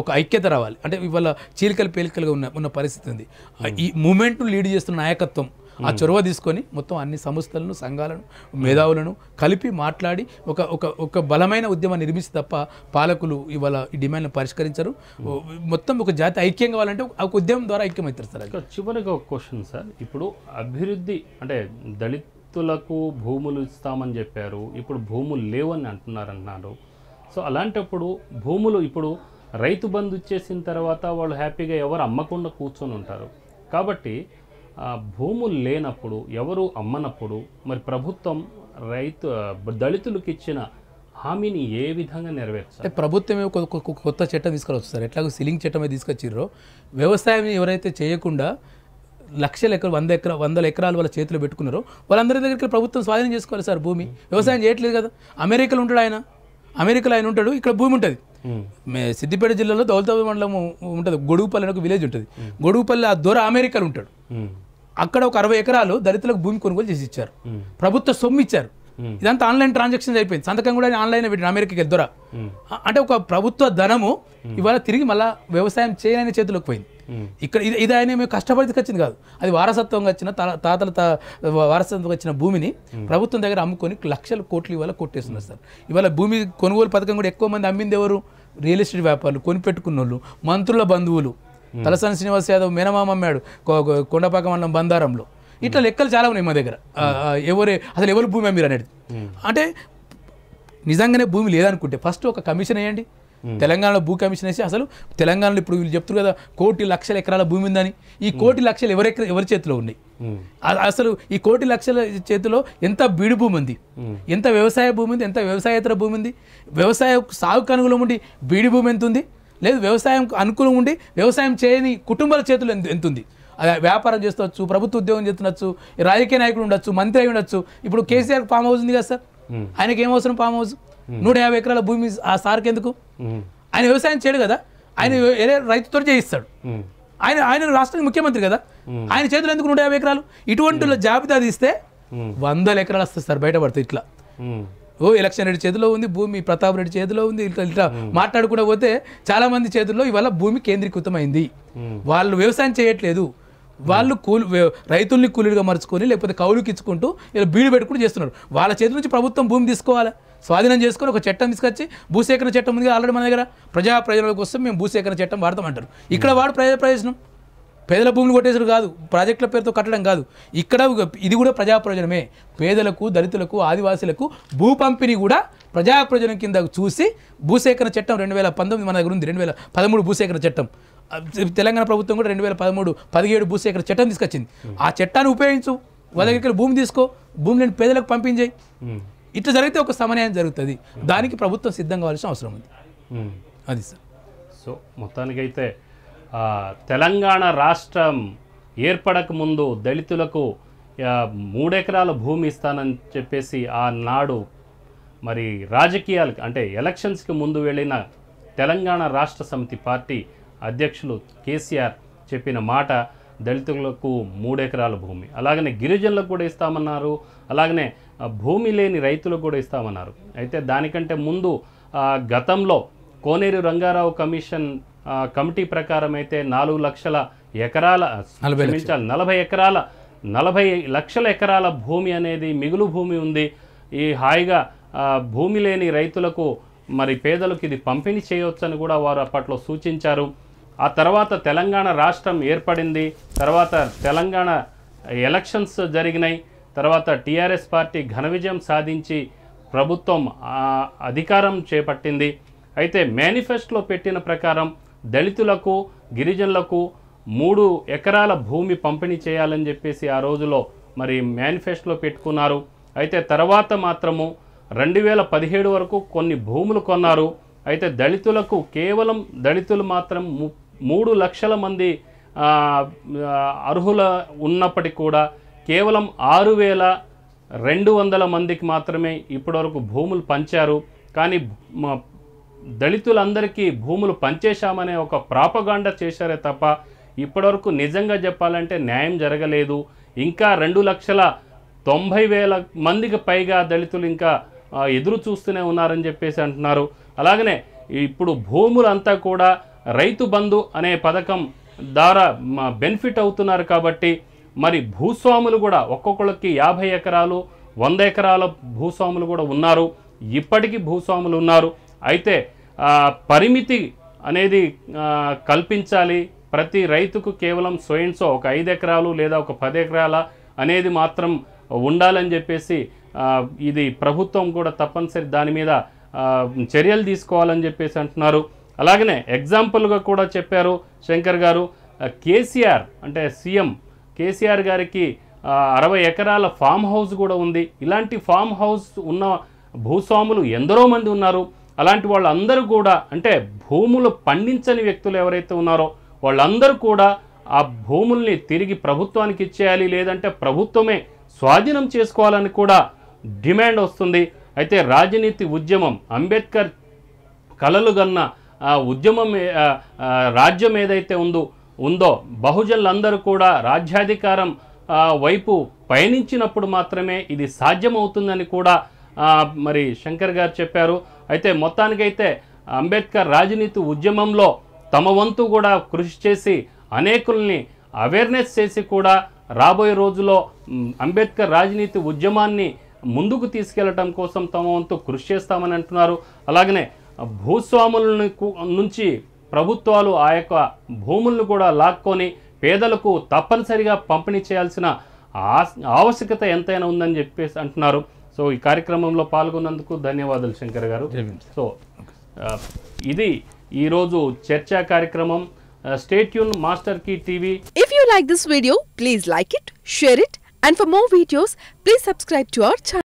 ఒక ఐక్యత రావాలి అంటే ఇవాళ చీలికలు పేలికలుగా ఉన్న ఉన్న పరిస్థితి ఉంది ఈ మూమెంట్ను లీడ్ చేస్తున్న నాయకత్వం ఆ చొరవ తీసుకొని మొత్తం అన్ని సంస్థలను సంఘాలను మేధావులను కలిపి మాట్లాడి ఒక ఒక ఒక బలమైన ఉద్యమం నిర్మించి తప్ప పాలకులు ఇవాళ ఈ డిమాండ్ను పరిష్కరించరు మొత్తం ఒక జాతి ఐక్యం కావాలంటే ఒక ఉద్యమం ద్వారా ఐక్యమవుతారు సార్ చివరికి ఒక క్వశ్చన్ సార్ ఇప్పుడు అభివృద్ధి అంటే దళితులకు భూములు ఇస్తామని చెప్పారు ఇప్పుడు భూములు లేవని అంటున్నారన్నారు సో అలాంటప్పుడు భూములు ఇప్పుడు రైతు బంధు ఇచ్చేసిన తర్వాత వాళ్ళు హ్యాపీగా ఎవరు అమ్మకుండా కూర్చొని ఉంటారు కాబట్టి భూములు లేనప్పుడు ఎవరు అమ్మనప్పుడు మరి ప్రభుత్వం రైతు దళితులకు ఇచ్చిన హామీని ఏ విధంగా నెరవేర్చారు అంటే ప్రభుత్వమే కొత్త చట్టం తీసుకొని సార్ ఎట్లాగో సిలింగ్ చట్టమే తీసుకొచ్చారు వ్యవసాయం ఎవరైతే చేయకుండా లక్షల ఎకరాలు వంద ఎకరా వందల ఎకరాలు వాళ్ళ చేతిలో పెట్టుకున్నారో వాళ్ళందరి దగ్గరికి ప్రభుత్వం స్వాధీనం చేసుకోవాలి సార్ భూమి వ్యవసాయం చేయట్లేదు కదా అమెరికాలో ఉంటాడు ఆయన అమెరికాలో ఆయన ఉంటాడు ఇక్కడ భూమి ఉంటుంది సిద్దిపేట జిల్లాలో దౌలతాబాద్ మండలం ఉంటుంది గొడుగుపల్లి అనే ఒక విలేజ్ ఉంటుంది గొడుగుపల్లి ఆ దొర అమెరికాలో ఉంటాడు అక్కడ ఒక అరవై ఎకరాలు దళితులకు భూమి కొనుగోలు చేసి ఇచ్చారు ప్రభుత్వ సొమ్ము ఇచ్చారు ఇదంతా ఆన్లైన్ ట్రాన్సాక్షన్ అయిపోయింది సంతకం కూడా ఆన్లైన్ పెట్టిన అమెరికాకి ఎదురా అంటే ఒక ప్రభుత్వ ధనము ఇవాళ తిరిగి మళ్ళీ వ్యవసాయం చేయలేని చేతిలోకి పోయింది ఇక్కడ ఇది ఇది ఆయన మేము కష్టపడి వచ్చింది కాదు అది వారసత్వంగా వచ్చిన తాతల వారసత్వంగా వచ్చిన భూమిని ప్రభుత్వం దగ్గర అమ్ముకొని లక్షల కోట్లు ఇవాళ కొట్టేస్తున్నారు సార్ ఇవాళ భూమి కొనుగోలు పథకం కూడా ఎక్కువ మంది అమ్మింది ఎవరు రియల్ ఎస్టేట్ వ్యాపారులు కొనిపెట్టుకున్న వాళ్ళు మంత్రుల బంధువులు తలసాని శ్రీనివాస్ యాదవ్ మేనమామ అమ్మాడు కొండపాక మండలం బందారంలో ఇట్లా లెక్కలు చాలా ఉన్నాయి మా దగ్గర ఎవరు అసలు ఎవరు భూమి మీరు అనేది అంటే నిజంగానే భూమి లేదనుకుంటే ఫస్ట్ ఒక కమిషన్ వేయండి తెలంగాణలో భూ కమిషన్ వేసి అసలు తెలంగాణలో ఇప్పుడు వీళ్ళు చెప్తారు కదా కోటి లక్షల ఎకరాల భూమి ఉందని ఈ కోటి లక్షలు ఎవరెక్కడ ఎవరి చేతిలో ఉన్నాయి అసలు ఈ కోటి లక్షల చేతిలో ఎంత బీడు భూమి ఉంది ఎంత వ్యవసాయ భూమి ఉంది ఎంత వ్యవసాయేతర భూమి ఉంది వ్యవసాయ సాగుకు అనుగుణం ఉండి బీడి భూమి ఎంత ఉంది లేదు వ్యవసాయం అనుకూలం ఉండి వ్యవసాయం చేయని కుటుంబాల చేతులు ఎంత ఎంతుంది వ్యాపారం చేస్తవచ్చు ప్రభుత్వ ఉద్యోగం చేస్తుండొచ్చు రాజకీయ నాయకుడు ఉండొచ్చు మంత్రి అయి ఉండొచ్చు ఇప్పుడు కేసీఆర్ ఫామ్ హౌస్ ఉంది కదా సార్ ఆయనకి ఏం అవసరం ఫామ్ హౌస్ నూట యాభై ఎకరాల భూమి ఆ సార్కి ఎందుకు ఆయన వ్యవసాయం చేయడు కదా ఆయన వేరే రైతుతో చేయిస్తాడు ఆయన ఆయన రాష్ట్రానికి ముఖ్యమంత్రి కదా ఆయన చేతులు ఎందుకు నూట యాభై ఎకరాలు ఇటువంటి జాబితా తీస్తే వందల ఎకరాలు వస్తుంది సార్ బయటపడుతుంది ఇట్లా ఓ ఎలక్షన్ రెడ్డి చేతిలో ఉంది భూమి ప్రతాప్ రెడ్డి చేతిలో ఉంది ఇట్లా ఇట్లా మాట్లాడుకుండా పోతే చాలామంది చేతుల్లో ఇవాళ భూమి కేంద్రీకృతమైంది వాళ్ళు వ్యవసాయం చేయట్లేదు వాళ్ళు కూలి రైతుల్ని కూలీలుగా మర్చుకొని లేకపోతే కౌలుకి ఇచ్చుకుంటూ ఇలా బీడు పెట్టుకుని చేస్తున్నారు వాళ్ళ చేతి నుంచి ప్రభుత్వం భూమి తీసుకోవాలి స్వాధీనం చేసుకొని ఒక చట్టం తీసుకొచ్చి భూసేకరణ చట్టం ఉంది ఆల్రెడీ మన దగ్గర ప్రజా ప్రయోజనాల కోసం మేము భూసేకరణ చట్టం వాడతామంటారు ఇక్కడ వాడు ప్రజా ప్రయోజనం పేదల భూములు కొట్టేసరు కాదు ప్రాజెక్టుల పేరుతో కట్టడం కాదు ఇక్కడ ఇది కూడా ప్రజా ప్రయోజనమే పేదలకు దళితులకు ఆదివాసులకు భూ పంపిణీ కూడా ప్రజా ప్రయోజనం కింద చూసి భూసేకరణ చట్టం రెండు వేల పంతొమ్మిది మన దగ్గర ఉంది రెండు వేల పదమూడు భూసేకరణ చట్టం తెలంగాణ ప్రభుత్వం కూడా రెండు వేల పదమూడు పదిహేడు భూసేకరణ చట్టం తీసుకొచ్చింది ఆ చట్టాన్ని ఉపయోగించు వాళ్ళ దగ్గర భూమి తీసుకో నేను పేదలకు పంపించేయి ఇట్లా జరిగితే ఒక సమన్యాయం జరుగుతుంది దానికి ప్రభుత్వం సిద్ధం కావాల్సిన అవసరం ఉంది అది సార్ సో మొత్తానికైతే తెలంగాణ రాష్ట్రం ఏర్పడకముందు దళితులకు మూడెకరాల భూమి ఇస్తానని చెప్పేసి ఆనాడు మరి రాజకీయాలు అంటే ఎలక్షన్స్కి ముందు వెళ్ళిన తెలంగాణ రాష్ట్ర సమితి పార్టీ అధ్యక్షులు కేసీఆర్ చెప్పిన మాట దళితులకు మూడెకరాల భూమి అలాగనే గిరిజనులకు కూడా ఇస్తామన్నారు అలాగనే భూమి లేని రైతులకు కూడా ఇస్తామన్నారు అయితే దానికంటే ముందు గతంలో కోనేరు రంగారావు కమిషన్ కమిటీ ప్రకారం అయితే నాలుగు లక్షల ఎకరాల క్షమించాలి నలభై ఎకరాల నలభై లక్షల ఎకరాల భూమి అనేది మిగులు భూమి ఉంది ఈ హాయిగా భూమి లేని రైతులకు మరి పేదలకు ఇది పంపిణీ చేయవచ్చని కూడా వారు అప్పట్లో సూచించారు ఆ తర్వాత తెలంగాణ రాష్ట్రం ఏర్పడింది తర్వాత తెలంగాణ ఎలక్షన్స్ జరిగినాయి తర్వాత టీఆర్ఎస్ పార్టీ ఘన విజయం సాధించి ప్రభుత్వం అధికారం చేపట్టింది అయితే మేనిఫెస్టోలో పెట్టిన ప్రకారం దళితులకు గిరిజనులకు మూడు ఎకరాల భూమి పంపిణీ చేయాలని చెప్పేసి ఆ రోజులో మరి మేనిఫెస్టోలో పెట్టుకున్నారు అయితే తర్వాత మాత్రము రెండు వేల పదిహేడు వరకు కొన్ని భూములు కొన్నారు అయితే దళితులకు కేవలం దళితులు మాత్రం మూడు లక్షల మంది అర్హుల ఉన్నప్పటికీ కూడా కేవలం ఆరు వేల రెండు వందల మందికి మాత్రమే ఇప్పటివరకు భూములు పంచారు కానీ దళితులందరికీ భూములు పంచేశామనే ఒక ప్రాపగాండ చేశారే తప్ప ఇప్పటివరకు నిజంగా చెప్పాలంటే న్యాయం జరగలేదు ఇంకా రెండు లక్షల తొంభై వేల మందికి పైగా దళితులు ఇంకా ఎదురు చూస్తూనే ఉన్నారని చెప్పేసి అంటున్నారు అలాగనే ఇప్పుడు భూములంతా కూడా రైతు బంధు అనే పథకం ద్వారా బెనిఫిట్ అవుతున్నారు కాబట్టి మరి భూస్వాములు కూడా ఒక్కొక్కళ్ళకి యాభై ఎకరాలు వంద ఎకరాల భూస్వాములు కూడా ఉన్నారు ఇప్పటికీ భూస్వాములు ఉన్నారు అయితే పరిమితి అనేది కల్పించాలి ప్రతి రైతుకు కేవలం స్వయంసో ఒక ఐదు ఎకరాలు లేదా ఒక పది ఎకరాల అనేది మాత్రం ఉండాలని చెప్పేసి ఇది ప్రభుత్వం కూడా తప్పనిసరి దాని మీద చర్యలు తీసుకోవాలని చెప్పేసి అంటున్నారు అలాగనే ఎగ్జాంపుల్గా కూడా చెప్పారు శంకర్ గారు కేసీఆర్ అంటే సీఎం కేసీఆర్ గారికి అరవై ఎకరాల ఫామ్ హౌస్ కూడా ఉంది ఇలాంటి ఫామ్ హౌస్ ఉన్న భూస్వాములు ఎందరో మంది ఉన్నారు అలాంటి వాళ్ళందరూ కూడా అంటే భూములు పండించని వ్యక్తులు ఎవరైతే ఉన్నారో వాళ్ళందరూ కూడా ఆ భూముల్ని తిరిగి ప్రభుత్వానికి ఇచ్చేయాలి లేదంటే ప్రభుత్వమే స్వాధీనం చేసుకోవాలని కూడా డిమాండ్ వస్తుంది అయితే రాజనీతి ఉద్యమం అంబేద్కర్ కలలు గన్న ఉద్యమం రాజ్యం ఏదైతే ఉందో ఉందో బహుజనులందరూ కూడా రాజ్యాధికారం వైపు పయనించినప్పుడు మాత్రమే ఇది సాధ్యమవుతుందని కూడా మరి శంకర్ గారు చెప్పారు అయితే మొత్తానికైతే అంబేద్కర్ రాజనీతి ఉద్యమంలో తమ వంతు కూడా కృషి చేసి అనేకుల్ని అవేర్నెస్ చేసి కూడా రాబోయే రోజులో అంబేద్కర్ రాజనీతి ఉద్యమాన్ని ముందుకు తీసుకెళ్లడం కోసం తమ వంతు కృషి చేస్తామని అంటున్నారు అలాగనే భూస్వాములను నుంచి ప్రభుత్వాలు ఆ యొక్క భూములను కూడా లాక్కొని పేదలకు తప్పనిసరిగా పంపిణీ చేయాల్సిన ఆవశ్యకత ఎంతైనా ఉందని చెప్పేసి అంటున్నారు సో ఈ కార్యక్రమంలో పాల్గొన్నందుకు ధన్యవాదాలు శంకర్ గారు సో ఇది ఈరోజు చర్చా కార్యక్రమం stay tuned Master Key TV if you like this video please like it share it and for more videos please subscribe to our channel